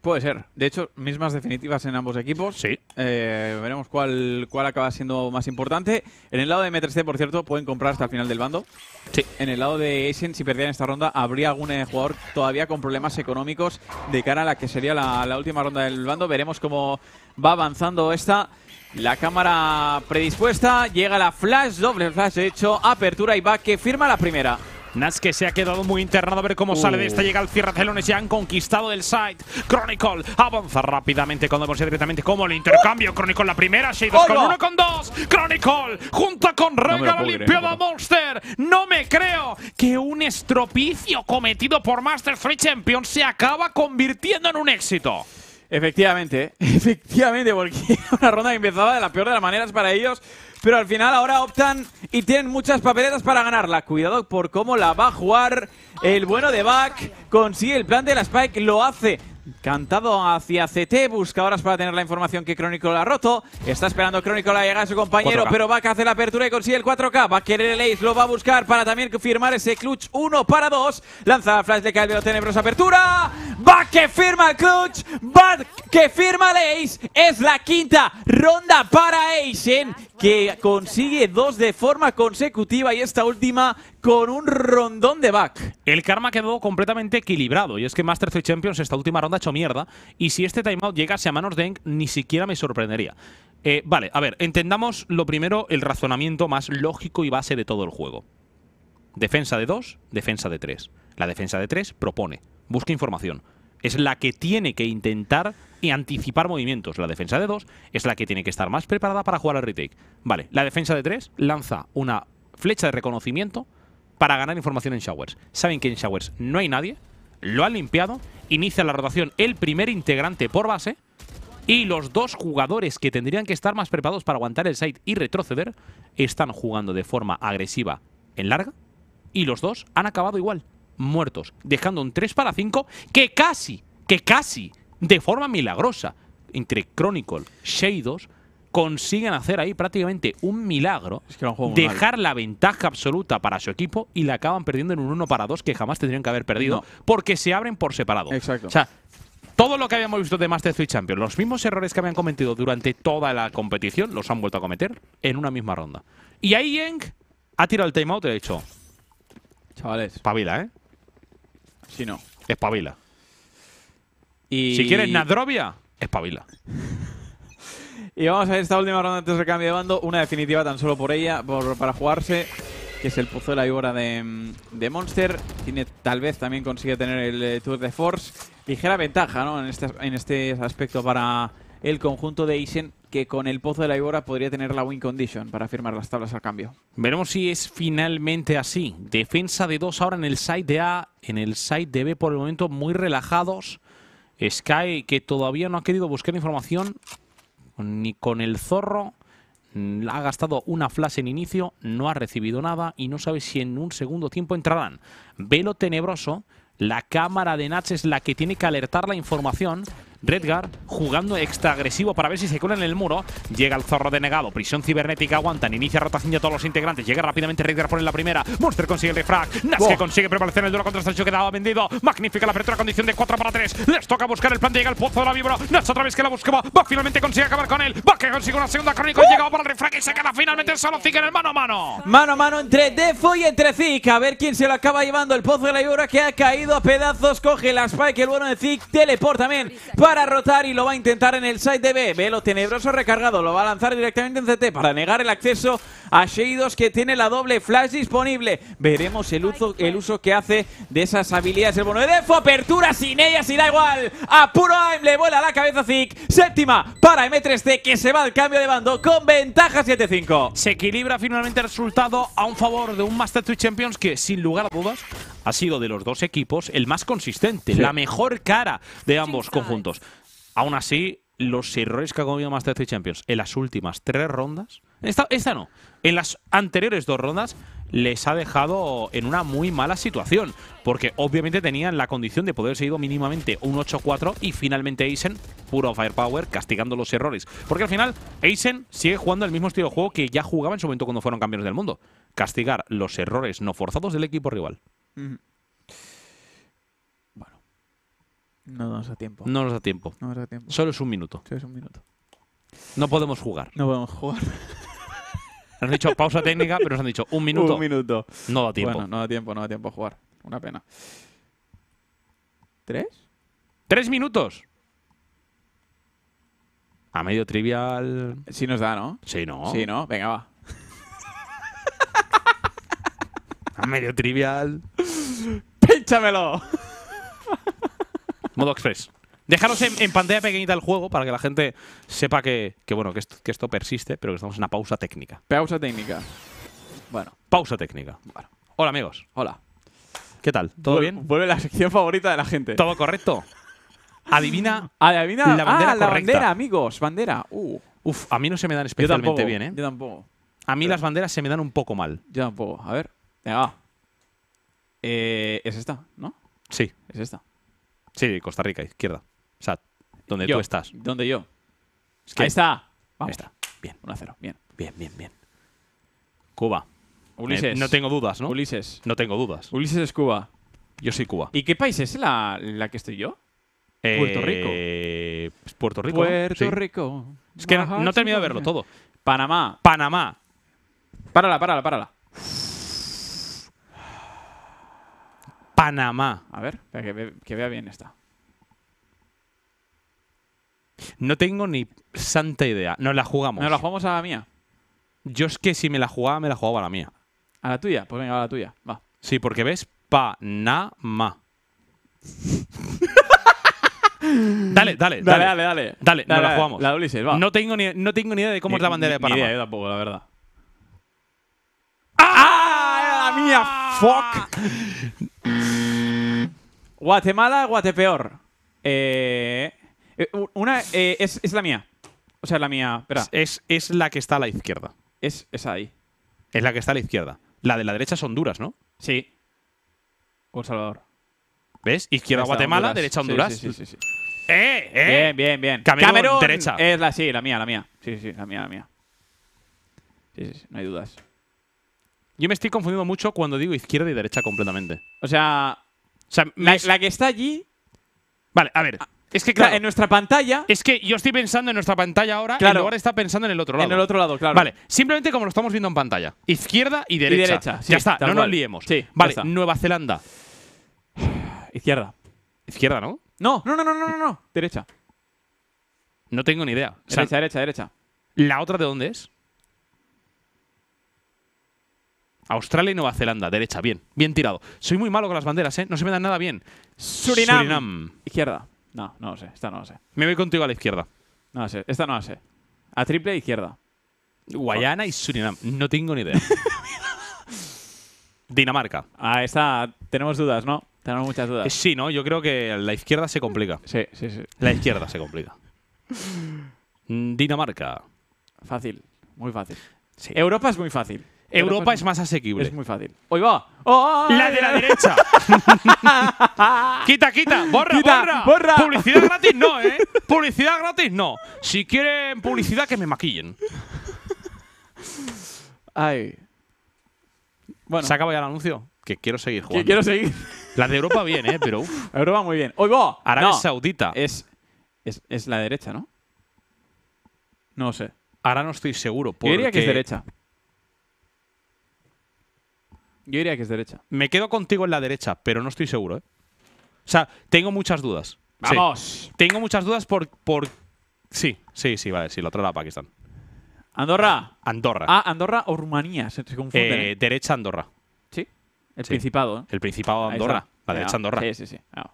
Puede ser. De hecho, mismas definitivas en ambos equipos. Sí. Eh, veremos cuál, acaba siendo más importante. En el lado de M3C, por cierto, pueden comprar hasta el final del bando. Sí. En el lado de Asian, si perdían esta ronda, habría algún jugador todavía con problemas económicos de cara a la que sería la, última ronda del bando. Veremos cómo va avanzando esta. La cámara predispuesta, llega la flash, doble flash de hecho, apertura y va que firma la primera. Nas que se ha quedado muy internado a ver cómo sale de esta. Uh. Llega al cierre y han conquistado el site. Chronicle avanza rápidamente cuando vemos directamente como el intercambio. Chronicle la primera, Shade 2 con 1 uno con dos. Chronicle junto con Rega no la Monster. No me creo que un estropicio cometido por Master 3 Champion se acaba convirtiendo en un éxito. Efectivamente, efectivamente, porque una ronda que empezaba de la peor de las maneras para ellos pero al final ahora optan y tienen muchas papeletas para ganarla. Cuidado por cómo la va a jugar el bueno de Back. Consigue el plan de la Spike, lo hace Cantado hacia CT, Buscadoras para tener la información que Chronicle ha roto. Está esperando Chronicle la llegar a su compañero, pero va pero hacer hace la apertura y consigue el 4K. Va a querer el ace, lo va a buscar para también firmar ese clutch 1 para 2. Lanza flash, de cae el tenebrosa apertura. Va que firma el clutch, va que firma el ace. Es la quinta ronda para Aizen, que consigue dos de forma consecutiva y esta última con un rondón de back. El karma quedó completamente equilibrado y es que Master 3 Champions esta última ronda ha hecho mierda y si este timeout llegase a manos de Eng ni siquiera me sorprendería. Eh, vale, a ver, entendamos lo primero el razonamiento más lógico y base de todo el juego. Defensa de 2, defensa de 3. La defensa de 3 propone, busca información. Es la que tiene que intentar y anticipar movimientos. La defensa de 2 es la que tiene que estar más preparada para jugar al retake. Vale, la defensa de 3 lanza una flecha de reconocimiento para ganar información en Showers. Saben que en Showers no hay nadie, lo han limpiado, inicia la rotación el primer integrante por base y los dos jugadores que tendrían que estar más preparados para aguantar el site y retroceder están jugando de forma agresiva en larga y los dos han acabado igual, muertos, dejando un 3 para 5 que casi, que casi, de forma milagrosa, entre Chronicle, Shadows, consiguen hacer ahí prácticamente un milagro, dejar la ventaja absoluta para su equipo y la acaban perdiendo en un 1 para 2 que jamás tendrían que haber perdido porque se abren por separado. Exacto. O sea, todo lo que habíamos visto de Master Switch Champions, los mismos errores que habían cometido durante toda la competición, los han vuelto a cometer en una misma ronda. Y ahí Yeng ha tirado el timeout y ha dicho: Chavales. Espabila, ¿eh? Si no. Espabila. Y... Si quieres Nadrovia, espabila. Y vamos a ver esta última ronda antes de cambio de bando. Una definitiva tan solo por ella, para jugarse. Que es el Pozo de la víbora de, Monster. Tiene, tal vez también consigue tener el eh, Tour de Force. Ligera ventaja, ¿no? En este, en este aspecto para el conjunto de aisen que con el Pozo de la Ibora podría tener la win condition para firmar las tablas al cambio. Veremos si es finalmente así. Defensa de dos ahora en el side de A, en el side de B por el momento muy relajados. Sky que todavía no ha querido buscar información ni con el zorro. Mm, ha gastado una flash en inicio, no ha recibido nada y no sabe si en un segundo tiempo entrarán. Velo tenebroso, la cámara de Nach es la que tiene que alertar la información Redgar jugando extra agresivo para ver si se cola en el muro. Llega el zorro denegado. Prisión cibernética aguantan. Inicia rotación ya todos los integrantes. Llega rápidamente Redgar por en la primera. Monster consigue el refrag. Nash que consigue prevalecer en el duro contra Sancho que daba vendido. Magnífica la apertura. Condición de 4 para 3. Les toca buscar el plan. Llega el pozo de la víbora. Nash otra vez que la buscaba. Va finalmente consigue acabar con él. Va que consigue una segunda crónica. llega para el refrag y se queda finalmente solo Zig en el mano a mano. Mano a mano entre Defo y entre Zik. A ver quién se lo acaba llevando. El pozo de la víbora que ha caído a pedazos. Coge la spike. El bueno de Zik. teleporta. también para rotar y lo va a intentar en el side de B. lo tenebroso recargado, lo va a lanzar directamente en CT para negar el acceso a 2 que tiene la doble flash disponible. Veremos el uso, el uso que hace de esas habilidades. El bono de apertura sin ellas y da igual. A puro aim le vuela la cabeza Zik. Séptima para M3C que se va al cambio de bando con ventaja 7-5. Se equilibra finalmente el resultado a un favor de un Master Twitch Champions que sin lugar a dudas ha sido de los dos equipos el más consistente, la mejor cara de ambos conjuntos. Aún así, los errores que ha comido Master City Champions en las últimas tres rondas, esta, no, en las anteriores dos rondas les ha dejado en una muy mala situación, porque obviamente tenían la condición de poder seguir mínimamente un 8-4 y finalmente Eisen, puro firepower, castigando los errores. Porque al final Eisen sigue jugando el mismo estilo de juego que ya jugaba en su momento cuando fueron campeones del mundo, castigar los errores no forzados del equipo rival. Bueno. No nos da tiempo. No nos da tiempo. No nos da tiempo. Solo es un minuto. Solo es un minuto. No podemos jugar. No podemos jugar. Nos han dicho pausa técnica, pero nos han dicho un minuto. Un minuto. No da tiempo. no da tiempo, no da tiempo a jugar. Una pena. ¿Tres? ¡Tres minutos! A medio trivial. Sí nos da, ¿no? Sí, no. Sí, no. Venga, va. A medio trivial échamelo. Modo Express. Dejaros en, pantalla pequeñita el juego para que la gente sepa que, bueno, que esto, que esto, persiste, pero que estamos en una pausa técnica. Pausa técnica. Bueno. Pausa técnica. Hola, amigos. Hola. ¿Qué tal? ¿Todo bien? Vuelve la sección favorita de la gente. ¿Todo correcto? Adivina, Adivina la ah, bandera amigos. Bandera. Uh. Uf, a mí no se me dan especialmente bien, ¿eh? Yo tampoco. A mí las banderas se me dan un poco mal. Yo tampoco. A ver. Venga, eh, es esta, ¿no? Sí. Es esta. Sí, Costa Rica, izquierda. O sea, donde tú estás. ¿Dónde yo. Ahí está. Vamos. Ahí está. Bien. 1 0. Bien. Bien, bien, bien. Cuba. Eh, Ulises. no tengo dudas, ¿no? Ulises. No tengo dudas. Ulises es Cuba. Yo soy Cuba. ¿Y qué país es la, la que estoy yo? Eh, Puerto Rico. Puerto Rico. Puerto Rico. Es que no, no he de verlo todo. Panamá. Panamá. Párala, párala, párala. Panamá. A ver, que, vea bien esta. No tengo ni santa idea. Nos la jugamos. Nos la jugamos a la mía. Yo es que si me la jugaba, me la jugaba a la mía. ¿A la tuya? Pues venga, a la tuya. Va. Sí, porque ves Panamá. dale, dale, dale, dale, dale, dale, nos la jugamos. No tengo ni, no tengo ni idea de cómo es la bandera de Panamá. Ni yo tampoco, la verdad mía! ¡Fuck! Guatemala, Guatepeor. Eh, eh una eh, es, es, la mía. O sea, la mía. Es, es, la que está a la izquierda. Es, ahí. Es la que está a la izquierda. La de la derecha es Honduras, ¿no? Sí. O El Salvador. ¿Ves? Izquierda Guatemala, derecha Honduras. Sí, sí, sí, eh, ¡Eh! Bien, bien, bien. Camerún, derecha. Es la, sí, la mía, la mía. Sí, sí, la mía, la mía. Sí, sí, no hay dudas. Yo me estoy confundiendo mucho cuando digo izquierda y derecha completamente. O sea, la, que está allí. Vale, a ver. Ah, es que en nuestra pantalla. Es que yo estoy pensando en nuestra pantalla ahora, claro, ahora está de pensando en el otro lado. En el otro lado, claro. Vale, simplemente como lo estamos viendo en pantalla. Izquierda y derecha. ya está, no nos liemos. Sí, vale, Nueva Zelanda. Izquierda. Izquierda, ¿no? No, no, no, no, no, no, Derecha. No tengo ni idea. derecha, derecha. ¿La otra de dónde es? Australia y Nueva Zelanda, derecha, bien, bien tirado. Soy muy malo con las banderas, ¿eh? No se me dan nada bien. Surinam. Izquierda. No, no lo sé, esta no sé. Me voy contigo a la izquierda. No sé, esta no la sé. A triple izquierda. Guayana y Surinam, no tengo ni idea. Dinamarca. Ah, esta tenemos dudas, ¿no? Tenemos muchas dudas. Eh, sí, ¿no? Yo creo que la izquierda se complica. Sí, sí, sí. La izquierda se complica. Dinamarca. Fácil, muy fácil. Europa es muy fácil. Europa es más asequible. Es muy fácil. Hoy va. La de la derecha. quita, quita, borra, borra, borra. Publicidad gratis no, ¿eh? Publicidad gratis no. Si quieren publicidad, que me maquillen. Ay. Bueno. Se acaba ya el anuncio. Que quiero seguir jugando. Que quiero seguir. La de Europa bien, ¿eh? Pero Europa muy bien. ¡Hoy va! Arabia Saudita. Es, es, es la derecha, ¿no? No sé. Ahora no estoy seguro. Porque... que es derecha. Yo diría que es derecha. Me quedo contigo en la derecha, pero no estoy seguro, ¿eh? O sea, tengo muchas dudas. ¡Vamos! Tengo muchas dudas por, por. Sí, sí, sí, vale, sí, la otra era Pakistán. ¿Andorra? Andorra. Ah, Andorra o Rumanía, se, eh, ¿eh? Derecha Andorra. Sí, el Principado. ¿eh? El Principado Andorra. La derecha Andorra. Sí, sí, sí. Ah.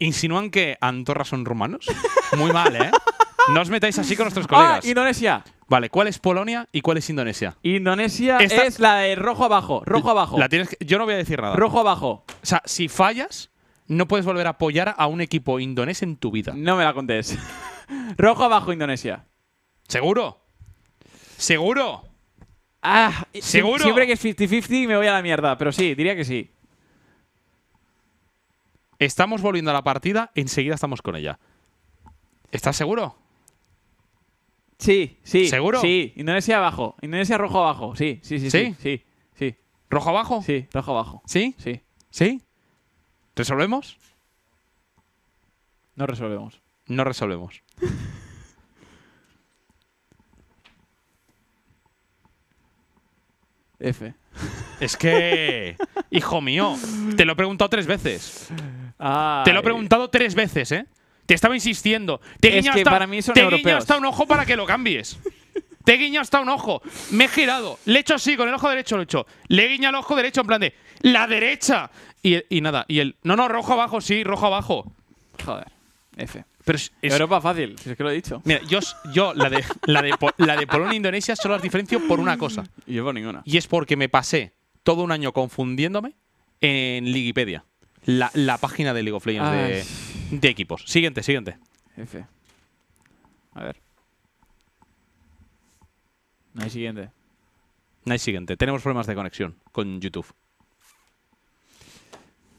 ¿Insinúan que Andorra son rumanos? Muy mal, ¿eh? No os metáis así con nuestros colegas. Ah, Indonesia. Vale, ¿cuál es Polonia y cuál es Indonesia? Indonesia es la de rojo abajo, rojo abajo. La yo no voy a decir nada. Rojo abajo. O sea, si fallas, no puedes volver a apoyar a un equipo indonés en tu vida. No me la contes. rojo abajo, Indonesia. ¿Seguro? ¿Seguro? Ah, ¿Seguro? Siempre que es 50-50 me voy a la mierda, pero sí, diría que sí. Estamos volviendo a la partida, enseguida estamos con ella. ¿Estás seguro? Sí, sí. ¿Seguro? Sí, Indonesia abajo. Indonesia rojo abajo. Sí, sí, sí. ¿Sí? Sí, sí. sí. rojo abajo? Sí, rojo abajo. ¿Sí? Sí. ¿Sí? ¿Resolvemos? No resolvemos. No resolvemos. F. Es que, hijo mío, te lo he preguntado tres veces. Te lo he preguntado tres veces, ¿eh? Te estaba insistiendo. Te un ojo para que lo cambies. te guiño hasta un ojo. Me he girado. Le he hecho así, con el ojo derecho lo he hecho. Le he guiñado el ojo derecho en plan de ¡La derecha! Y, nada. Y el no, no, rojo abajo, sí, rojo abajo. Joder. F. Pero es, Europa fácil, si es que lo he dicho. Mira, yo, la, de, la, de, Polonia e Indonesia solo las diferencio por una cosa. Y yo por ninguna. Y es porque me pasé todo un año confundiéndome en Ligipedia la, la página de League of Legends de, equipos. Siguiente, siguiente. F. A ver. No hay siguiente. No hay siguiente. Tenemos problemas de conexión con YouTube.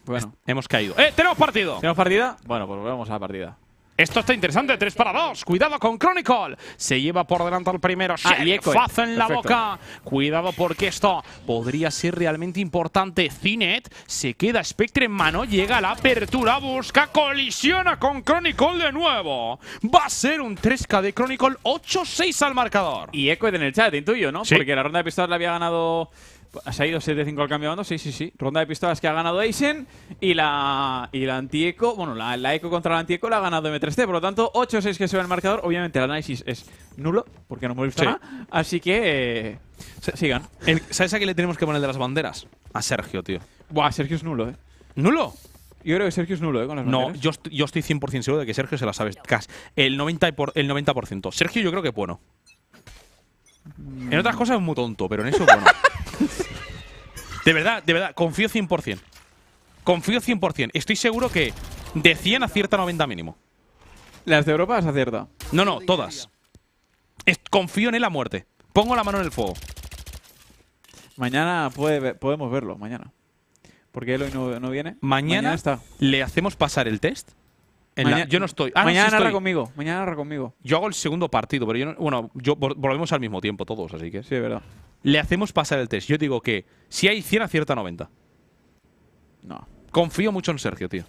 Bueno. Hemos caído. ¡Eh! ¡Tenemos partido! ¿Tenemos partida? Bueno, pues volvemos a la partida. Esto está interesante, 3 para 2. Cuidado con Chronicle. Se lleva por delante al primero. Ah, y en la boca. Cuidado porque esto podría ser realmente importante. Cinet se queda Spectre en mano. Llega a la apertura, busca, colisiona con Chronicle de nuevo. Va a ser un 3K de Chronicle 8-6 al marcador. Y Eco en el chat, intuyo, ¿no? Porque la ronda de pistolas la había ganado se ha ido 7-5 al cambio de mando, sí, sí, sí. Ronda de pistolas que ha ganado Aizen y la, y la antieco, bueno, la, eco contra la antieco la ha ganado M3T. Por lo tanto, 8-6 que se ve el marcador. Obviamente el análisis es nulo, porque no hemos visto Así que... Eh, sigan. ¿Sabes a qué le tenemos que poner de las banderas? A Sergio, tío. Buah, Sergio es nulo, ¿eh? ¿Nulo? Yo creo que Sergio es nulo, ¿eh? no, yo, estoy 100% seguro de que Sergio se la sabe. El 90%. el 90%. Sergio yo creo que es bueno. En otras cosas es muy tonto, pero en eso bueno. de verdad, de verdad, confío 100%. Confío 100%. Estoy seguro que de 100 acierta 90 mínimo. ¿Las de Europa las acierta? No, no, todas. confío en él a muerte. Pongo la mano en el fuego. Mañana podemos verlo, mañana. Porque él hoy no, viene. Mañana, le hacemos pasar el test. yo no estoy. Ah, mañana conmigo. Mañana conmigo. Yo hago el segundo partido, pero yo bueno, yo volvemos al mismo tiempo todos, así que. Sí, es verdad le hacemos pasar el test. Yo digo que si hay 100, acierta 90. No. Confío mucho en Sergio, tío.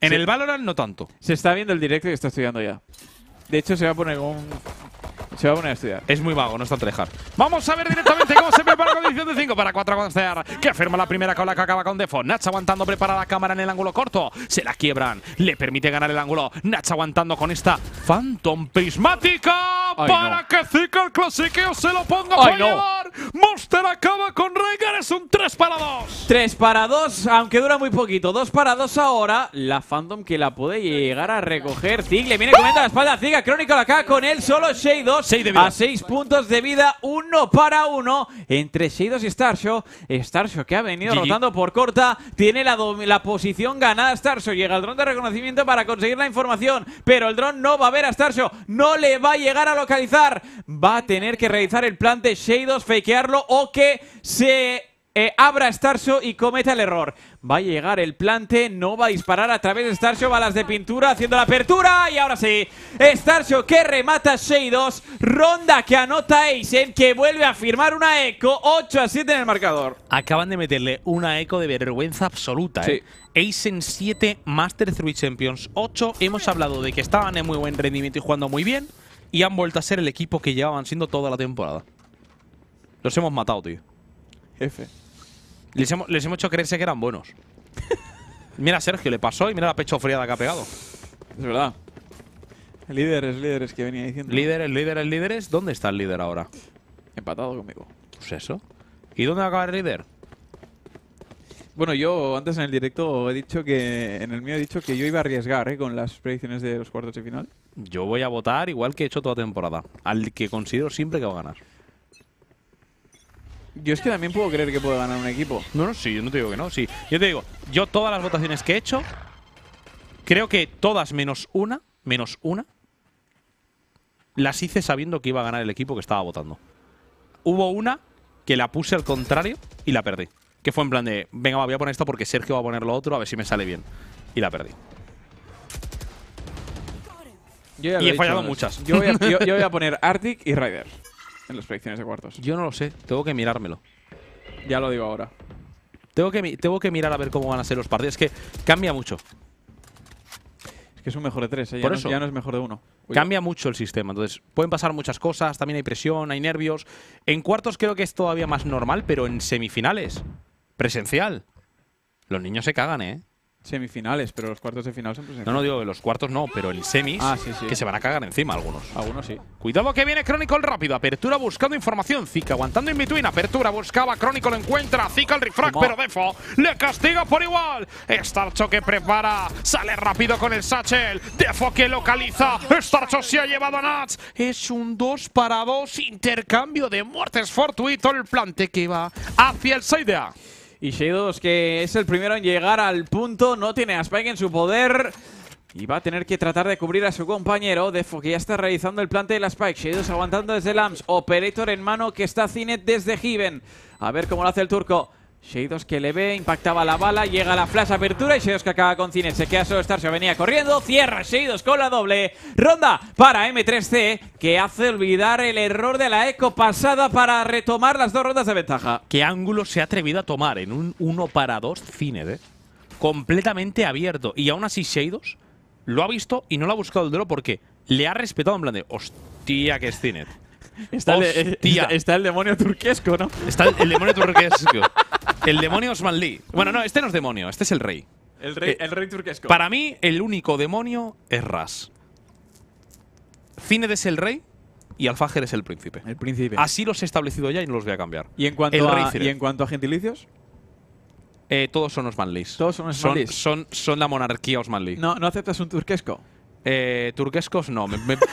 En el Valorant no tanto. Se está viendo el directo que está estudiando ya. De hecho, se va a poner un se va a poner a estudiar. Es muy vago, no está dejar Vamos a ver directamente cómo se prepara la condición de 5 para 4 Constear, que afirma la primera cola que acaba con Defo. Nacho aguantando, prepara la cámara en el ángulo corto. Se la quiebran, le permite ganar el ángulo. Nacho aguantando con esta Phantom Prismática para que Zika el clasiqueo se lo ponga a llevar. Monster acaba con Rengar es un 3 para 2. 3 para 2, aunque dura muy poquito. 2 para 2 ahora. La Phantom que la puede llegar a recoger. Zig le viene comiendo la espalda a crónico La acá con él, solo Shade 2. A 6 puntos de vida, uno para uno entre Shadows y Starshow. Starshow que ha venido rotando por corta, tiene la, la posición ganada. Starshow llega al dron de reconocimiento para conseguir la información, pero el dron no va a ver a Starshow, no le va a llegar a localizar. Va a tener que realizar el plan de Shadows, fakearlo o que se eh, abra Starshow y cometa el error. Va a llegar el plante, no va a disparar a través de Starshow. balas de pintura, haciendo la apertura y ahora sí. Starshow que remata 6-2, ronda que anota Aizen que vuelve a firmar una eco, 8 a 7 en el marcador. Acaban de meterle una eco de vergüenza absoluta, ¿eh? 7, Master 3 Champions 8. Hemos hablado de que estaban en muy buen rendimiento y jugando muy bien. Y han vuelto a ser el equipo que llevaban siendo toda la temporada. Los hemos matado, tío. Jefe. Les hemos, hecho creerse que eran buenos. mira a Sergio, le pasó y mira la pecho fría que ha pegado. Es verdad. Líderes, líderes que venía diciendo. Líderes, líderes, líderes. ¿Dónde está el líder ahora? Empatado conmigo. Pues eso. ¿Y dónde va a acabar el líder? Bueno, yo antes en el directo he dicho que. En el mío he dicho que yo iba a arriesgar eh, con las predicciones de los cuartos de final. Yo voy a votar igual que he hecho toda temporada. Al que considero siempre que va a ganar. Yo es que también puedo creer que puede ganar un equipo. No, no, sí, yo no te digo que no, sí. Yo te digo, yo todas las votaciones que he hecho, creo que todas menos una, menos una, las hice sabiendo que iba a ganar el equipo que estaba votando. Hubo una que la puse al contrario y la perdí. Que fue en plan de, venga, voy a poner esto porque Sergio va a poner lo otro, a ver si me sale bien. Y la perdí. y he, fallado muchas. Yo voy, a, poner Arctic y Rider en las predicciones de cuartos? Yo no lo sé, tengo que mirármelo. Ya lo digo ahora. Tengo que, tengo que mirar a ver cómo van a ser los partidos. Es que cambia mucho. Es que es un mejor de tres, ¿eh? ya, Por eso, no, ya no es mejor de uno. Cambia mucho el sistema, entonces pueden pasar muchas cosas, también hay presión, hay nervios. En cuartos creo que es todavía más normal, pero en semifinales, presencial, los niños se cagan, ¿eh? semifinales, pero los cuartos de final son pues, No, no digo los cuartos, no, pero el semis, ah, que se van a cagar encima algunos. Algunos sí. Cuidado que viene Chronicle rápido. Apertura buscando información. Zika aguantando in between. Apertura buscaba. lo encuentra. Zika el refrag, pero Defo le castiga por igual. Starcho que prepara. Sale rápido con el Satchel. Defo que localiza. Starcho se ha llevado a Nats. Es un 2 para 2. Intercambio de muertes fortuito. El plante que va hacia el 6 A. Y Shadows que es el primero en llegar al punto, no tiene a Spike en su poder... Y va a tener que tratar de cubrir a su compañero. Defo que ya está realizando el plante de la Spike. 2 aguantando desde Lams. Operator en mano que está Cine desde Given. A ver cómo lo hace el turco. Shadows que le ve, impactaba la bala, llega la flash apertura y Shadows que acaba con Cine. Se queda solo se venía corriendo, cierra Shadows con la doble. Ronda para M3C que hace olvidar el error de la eco pasada para retomar las dos rondas de ventaja. ¿Qué ángulo se ha atrevido a tomar en un 1 para 2 Cine, eh? Completamente abierto. Y aún así Shadows lo ha visto y no lo ha buscado el duelo porque le ha respetado en plan de hostia que es Cinet. Está el, el, demonio turquesco, ¿no? Está el, demonio turquesco. el demonio Osmanli Bueno, no, este no es demonio, este es el rey. El rey, eh, el rey turquesco. Para mí, el único demonio es Ras. Cined es el rey y alfajer es el príncipe. El príncipe. Así los he establecido ya y no los voy a cambiar. ¿Y en cuanto, a, ¿y en cuanto a gentilicios? Eh, todos son Osmanlis. Todos son Osmanlis. Son, la monarquía Osmanli. No, ¿No aceptas un turquesco? Eh, turquescos no. o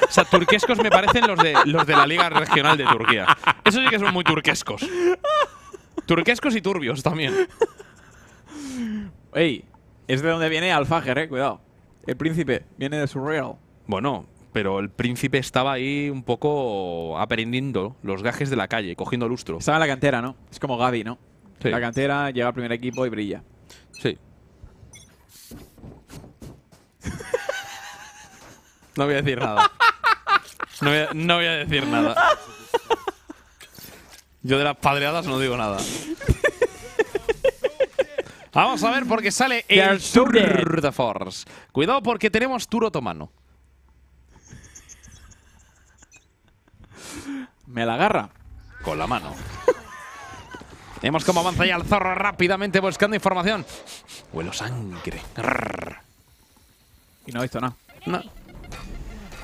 sea, turquescos me parecen los de, los de la Liga Regional de Turquía. Eso sí que son muy turquescos. Turquescos y turbios también. Ey, es de donde viene Alfager, eh, cuidado. El príncipe viene de Surreal. Bueno, pero el príncipe estaba ahí un poco aprendiendo los gajes de la calle, cogiendo lustro. Estaba en la cantera, ¿no? Es como Gaby, ¿no? La cantera llega al primer equipo y brilla. Sí. No voy a decir nada. No voy a, decir nada. Yo de las padreadas no digo nada. Vamos a ver porque sale el Tour de Force. Cuidado porque tenemos turo Me la agarra. Con la mano. Vemos cómo avanza ya el zorro rápidamente buscando información. Huelo sangre. Y no ha visto nada.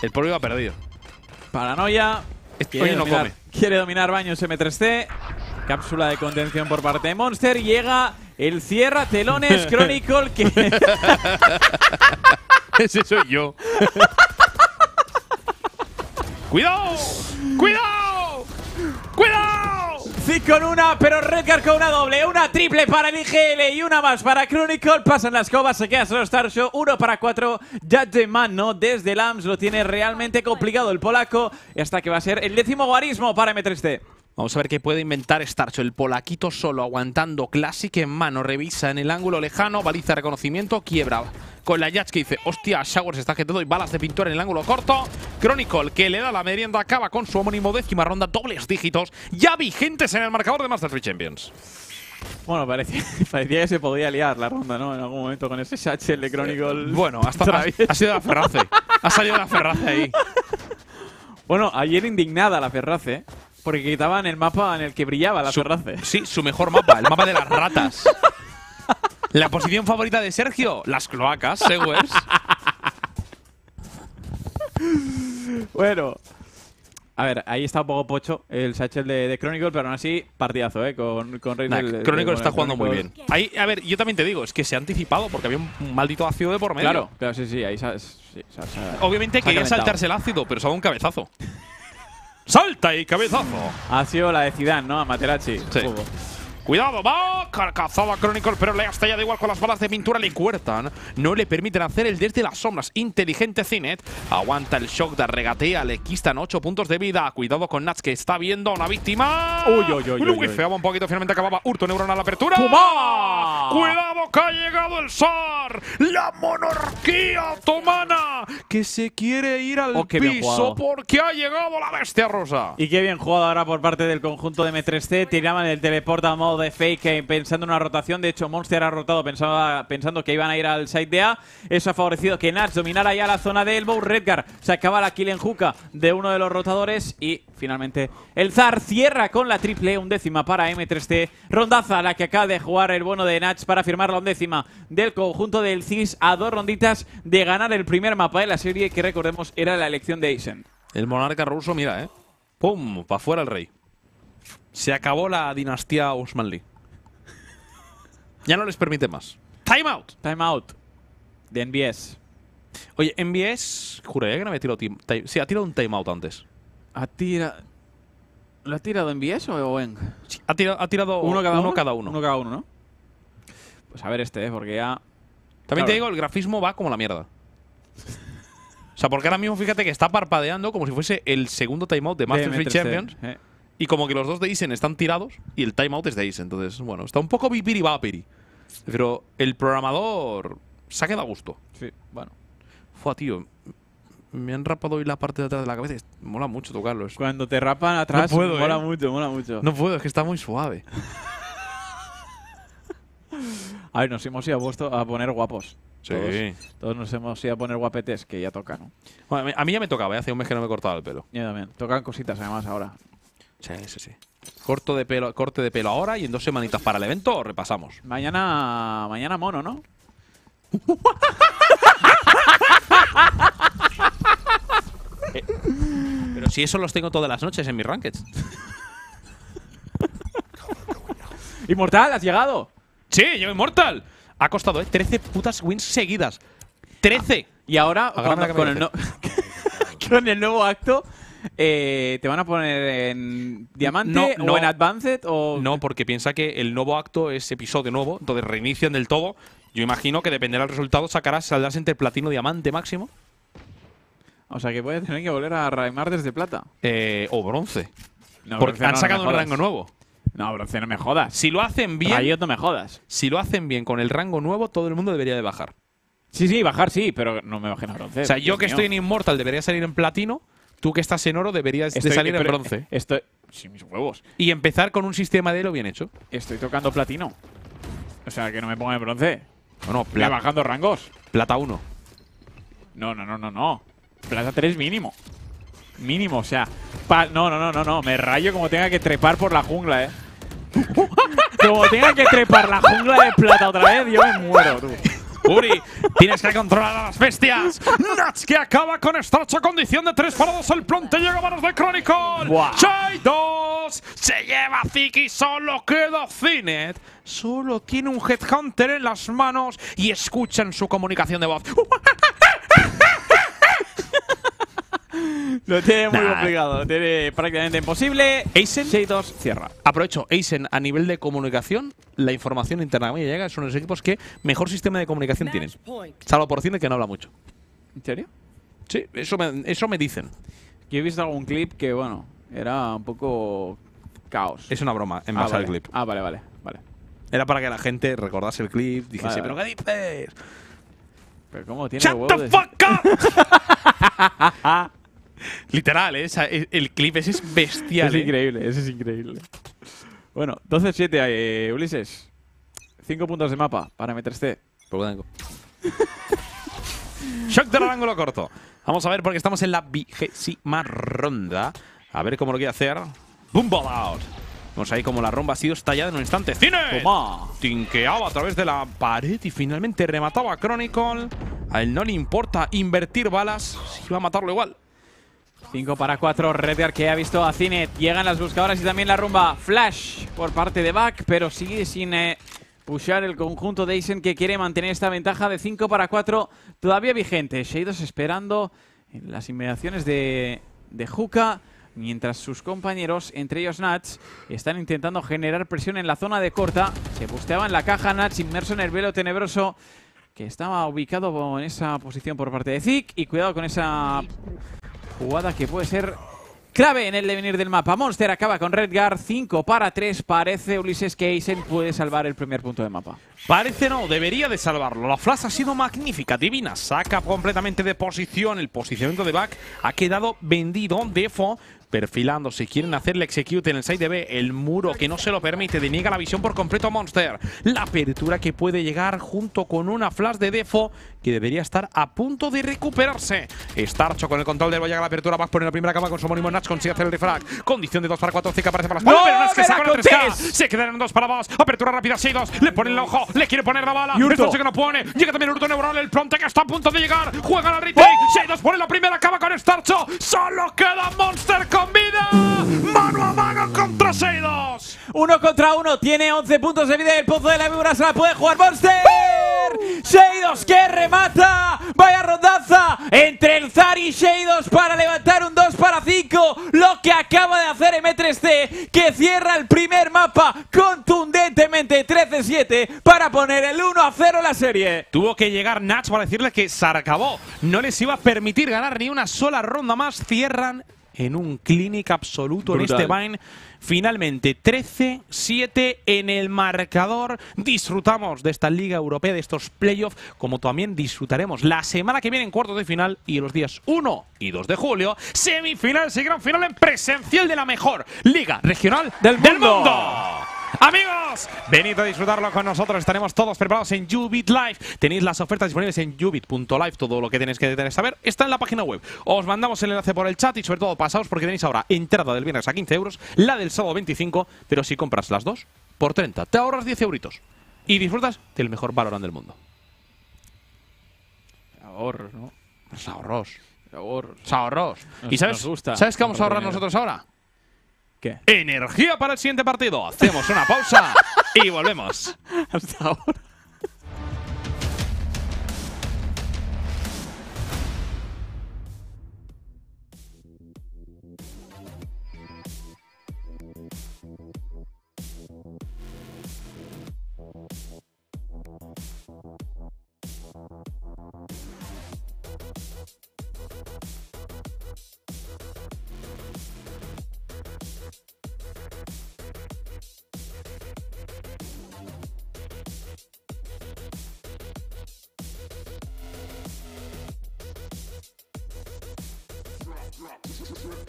El polvo ha perdido. Paranoia. Este quiere, no dominar, come. quiere dominar baños M3C. Cápsula de contención por parte de Monster. Llega el cierra telones Chronicle que... Ese soy yo. ¡Cuidado! ¡Cuidado! Y con una, pero Redgar con una doble, una triple para el IGL y una más para Chronicle. Pasan las cobas, se queda solo Star uno para cuatro. Ya de mano desde Lams lo tiene realmente complicado el polaco. Hasta que va a ser el décimo guarismo para m 3 Vamos a ver qué puede inventar Starcho. El polaquito solo, aguantando clásica en mano. Revisa en el ángulo lejano, baliza reconocimiento, quiebra. Con la Yatch que dice, hostia, Shower está que todo y balas de pintura» en el ángulo corto. Chronicle, que le da la merienda, acaba con su homónimo décima ronda, dobles dígitos, ya vigentes en el marcador de Master 3 Champions. Bueno, parecía, parecía, que se podía liar la ronda, ¿no? En algún momento con ese satchel de Chronicle. Bueno, hasta ha, ha sido la Ferrace. ha salido la Ferrace ahí. Bueno, ayer indignada la Ferrace, porque quitaban el mapa en el que brillaba la suerte. Sí, su mejor mapa, el mapa de las ratas. La posición favorita de Sergio, las cloacas, Sewers. bueno. A ver, ahí está un poco pocho el satchel de, de Chronicle, pero aún así, partidazo, ¿eh? Con, con Chronicles Chronicle está jugando muy bien. Ahí, a ver, yo también te digo, es que se ha anticipado porque había un maldito ácido de por medio. Claro, pero sí, sí, ahí se, Obviamente quería saltarse el ácido, pero se un cabezazo. Salta y cabezazo. Ha sido la de ¿no? A Materazzi. Sí. Cuidado, va. Cazaba Chronicle, pero le hasta ya igual con las balas de pintura. Le cuertan. No le permiten hacer el desde las sombras. Inteligente Cinet. Aguanta el shock de regatea. Le quistan 8 puntos de vida. Cuidado con Nats que está viendo a una víctima. Uy, uy, uy. Uy, feaba un poquito. Finalmente acababa Hurto Neurona a la apertura. ¡Va! Cuidado que ha llegado el SAR. La monarquía otomana. Que se quiere ir al oh, piso porque ha llegado la bestia rosa. Y qué bien jugado ahora por parte del conjunto de M3C. Tiraban el teleporta modo de fake eh, pensando en una rotación. De hecho, Monster ha rotado pensaba, pensando que iban a ir al side de A. Eso ha favorecido que Nats dominara ya la zona de bow Redgar se acaba la kill en Juca de uno de los rotadores. Y finalmente el Zar cierra con la triple undécima para M3T. Rondaza la que acaba de jugar el bono de Nats para firmar la undécima del conjunto del CIS a dos ronditas de ganar el primer mapa de la serie que recordemos era la elección de Aizen. El monarca ruso, mira, ¿eh? ¡Pum! Para fuera el rey. Se acabó la dinastía Osmanli. ya no les permite más. ¡Timeout! timeout De NBS. Oye, NBS. Juraría que no había tirado. Sí, ha tirado un timeout antes. Ha tirado. ¿Lo ha tirado NBS o en.? ha, tirado, uno, cada uno, uno, cada uno. ¿no? Pues a ver este, ¿eh? porque ya. También te digo, el grafismo va como la mierda. o sea, porque ahora mismo fíjate que está parpadeando como si fuese el segundo timeout de Master Free Champions. Eh. Y como que los dos de Isen están tirados y el timeout es de Isen. Entonces, bueno, está un poco vipiri Pero el programador se ha quedado a gusto. Sí, bueno. Fua, tío. Me han rapado hoy la parte de atrás de la cabeza. Mola mucho tocarlo. Cuando te rapan atrás, mola eh. mucho, mola mucho. No puedo, es que está muy suave. ay nos hemos ido a, a poner guapos. Sí. Todos, nos hemos ido a poner guapetes, que ya toca, a mí ya me tocaba, ¿eh? hace un mes que no me cortaba el pelo. también. Tocan cositas además ahora sí, Corto de pelo, corte de pelo ahora y en dos semanitas para el evento repasamos. Mañana, mañana mono, ¿no? Eh, pero si eso los tengo todas las noches en mis rankings. Inmortal, has llegado. Sí, llego Inmortal. Ha costado, ¿eh? 13 putas wins seguidas. Trece. Ah, y ahora, con el, con el nuevo acto, eh, ¿te van a poner en diamante no, o en advanced? O... No, porque piensa que el nuevo acto es episodio nuevo, entonces reinician del todo. Yo imagino que dependerá del resultado, sacarás, saldrás entre platino diamante máximo. O sea que voy a tener que volver a raimar desde plata. Eh, o bronce. porque han sacado un rango nuevo. No, bronce, no me jodas. Si lo hacen bien. Rayo, no me jodas. Si lo hacen bien con el rango nuevo, todo el mundo debería de bajar. Sí, sí, bajar sí, pero no me bajen a bronce. O sea, yo que estoy en inmortal debería salir en platino tú que estás en oro deberías salir de salir en bronce. Esto, sin mis huevos. Y empezar con un sistema de lo bien hecho. Estoy tocando platino. O sea, que no me ponga en bronce. No, no, bajando rangos. Plata 1. No, no, no, no, no. Plata 3 mínimo. Mínimo, o sea. no, no, no, no, no. Me rayo como tenga que trepar por la jungla, eh. como tenga que trepar la jungla de plata otra vez, yo me muero, tú. Uri, tienes que controlar a las bestias. Nats que acaba con estrecha condición de tres parados. 2. El plonte llega a manos de Chronicle. Chai 2. Se lleva Ziki. Solo queda Cinet. Solo tiene un headhunter en las manos y escuchan su comunicación de voz. lo tiene muy complicado, lo tiene prácticamente imposible. Aizen 2 cierra. Aprovecho, Aisen a nivel de comunicación, la información interna que llega es uno los equipos que mejor sistema de comunicación tienen. Salvo por Cine que no habla mucho. ¿En serio? Sí, eso me, eso me dicen. Yo he visto algún clip que, bueno, era un poco caos. Es una broma en ah, base al clip. Ah, vale, vale, vale. Era para que la gente recordase el clip, dijese, ¿pero qué dices? Pero cómo tiene ¡Shut the fuck up! Literal, ¿eh? E-, el clip ese es bestial. es eh. increíble, ese es increíble. Bueno, 12-7, eh, Ulises. 5 puntos de mapa para meterse. Este. Por Shock del ángulo corto. Vamos a ver porque estamos en la vigésima ronda. A ver cómo lo quiere hacer. ¡Boom ball out! Vamos ahí como la romba ha sido estallada en un instante. ¡Cine! ¡Toma! Tinqueaba a través de la pared y finalmente remataba a Chronicle. A él no le importa invertir balas. Si va a matarlo igual. 5 para 4, Redgar que ha visto a Cine Llegan las buscadoras y también la rumba. Flash por parte de Back, pero sigue sin eh, pushar el conjunto de Isen que quiere mantener esta ventaja de 5 para 4 todavía vigente. Shadows esperando en las inmediaciones de, de mientras sus compañeros, entre ellos Nats, están intentando generar presión en la zona de corta. Se busteaba en la caja Nats inmerso en el velo tenebroso que estaba ubicado en esa posición por parte de Zik y cuidado con esa Jugada que puede ser clave en el devenir del mapa. Monster acaba con Redgar, 5 para 3. Parece Ulises que puede salvar el primer punto de mapa. Parece no, debería de salvarlo. La flash ha sido magnífica, divina. Saca completamente de posición. El posicionamiento de back ha quedado vendido. Defo perfilando, si quieren hacerle execute en el side de B, el muro que no se lo permite, deniega la visión por completo a Monster. La apertura que puede llegar junto con una flash de Defo que debería estar a punto de recuperarse. Starcho con el control del a la apertura, va a poner la primera cama con su homónimo Natch consigue hacer el refrag. Condición de 2 para 4, Zika aparece para las ¡No, pero Nash que saca la 3 Se quedan en 2 para 2, apertura rápida, 6-2, le pone el ojo, le quiere poner la bala, sí que no pone, llega también Urto neuronal el pronte que está a punto de llegar, juega la retake, ¡Oh! 6-2 pone la primera cama con Starcho, solo queda Monster con vida. Mano a mano contra Seidos. Uno contra uno. Tiene 11 puntos de vida. El pozo de la Vibra se la puede jugar Monster. Seidos que remata. Vaya rondaza entre el Zar y Seidos para levantar un 2 para 5. Lo que acaba de hacer M3C que cierra el primer mapa contundentemente 13-7 para poner el 1 a 0 la serie. Tuvo que llegar Nats para decirle que se acabó. No les iba a permitir ganar ni una sola ronda más. Cierran en un clinic absoluto en este Finalmente 13-7 en el marcador. Disfrutamos de esta Liga Europea, de estos playoffs, como también disfrutaremos la semana que viene en cuartos de final y los días 1 y 2 de julio, semifinal y gran final en presencial de la mejor Liga Regional Del mundo. Amigos, venid a disfrutarlo con nosotros. Estaremos todos preparados en jubit Live. Tenéis las ofertas disponibles en Live. Todo lo que tenéis que tener saber está en la página web. Os mandamos el enlace por el chat y sobre todo pasaos porque tenéis ahora entrada del viernes a 15 euros, la del sábado 25, pero si compras las dos por 30, te ahorras 10 euritos y disfrutas del mejor valoran del mundo. Ahorros, ¿no? Ahorros. Ahorros. Ahorros. ¿Y sabes, sabes qué vamos a ahorrar nosotros ahora? Energía para el siguiente partido. Hacemos una pausa y volvemos. Hasta ahora.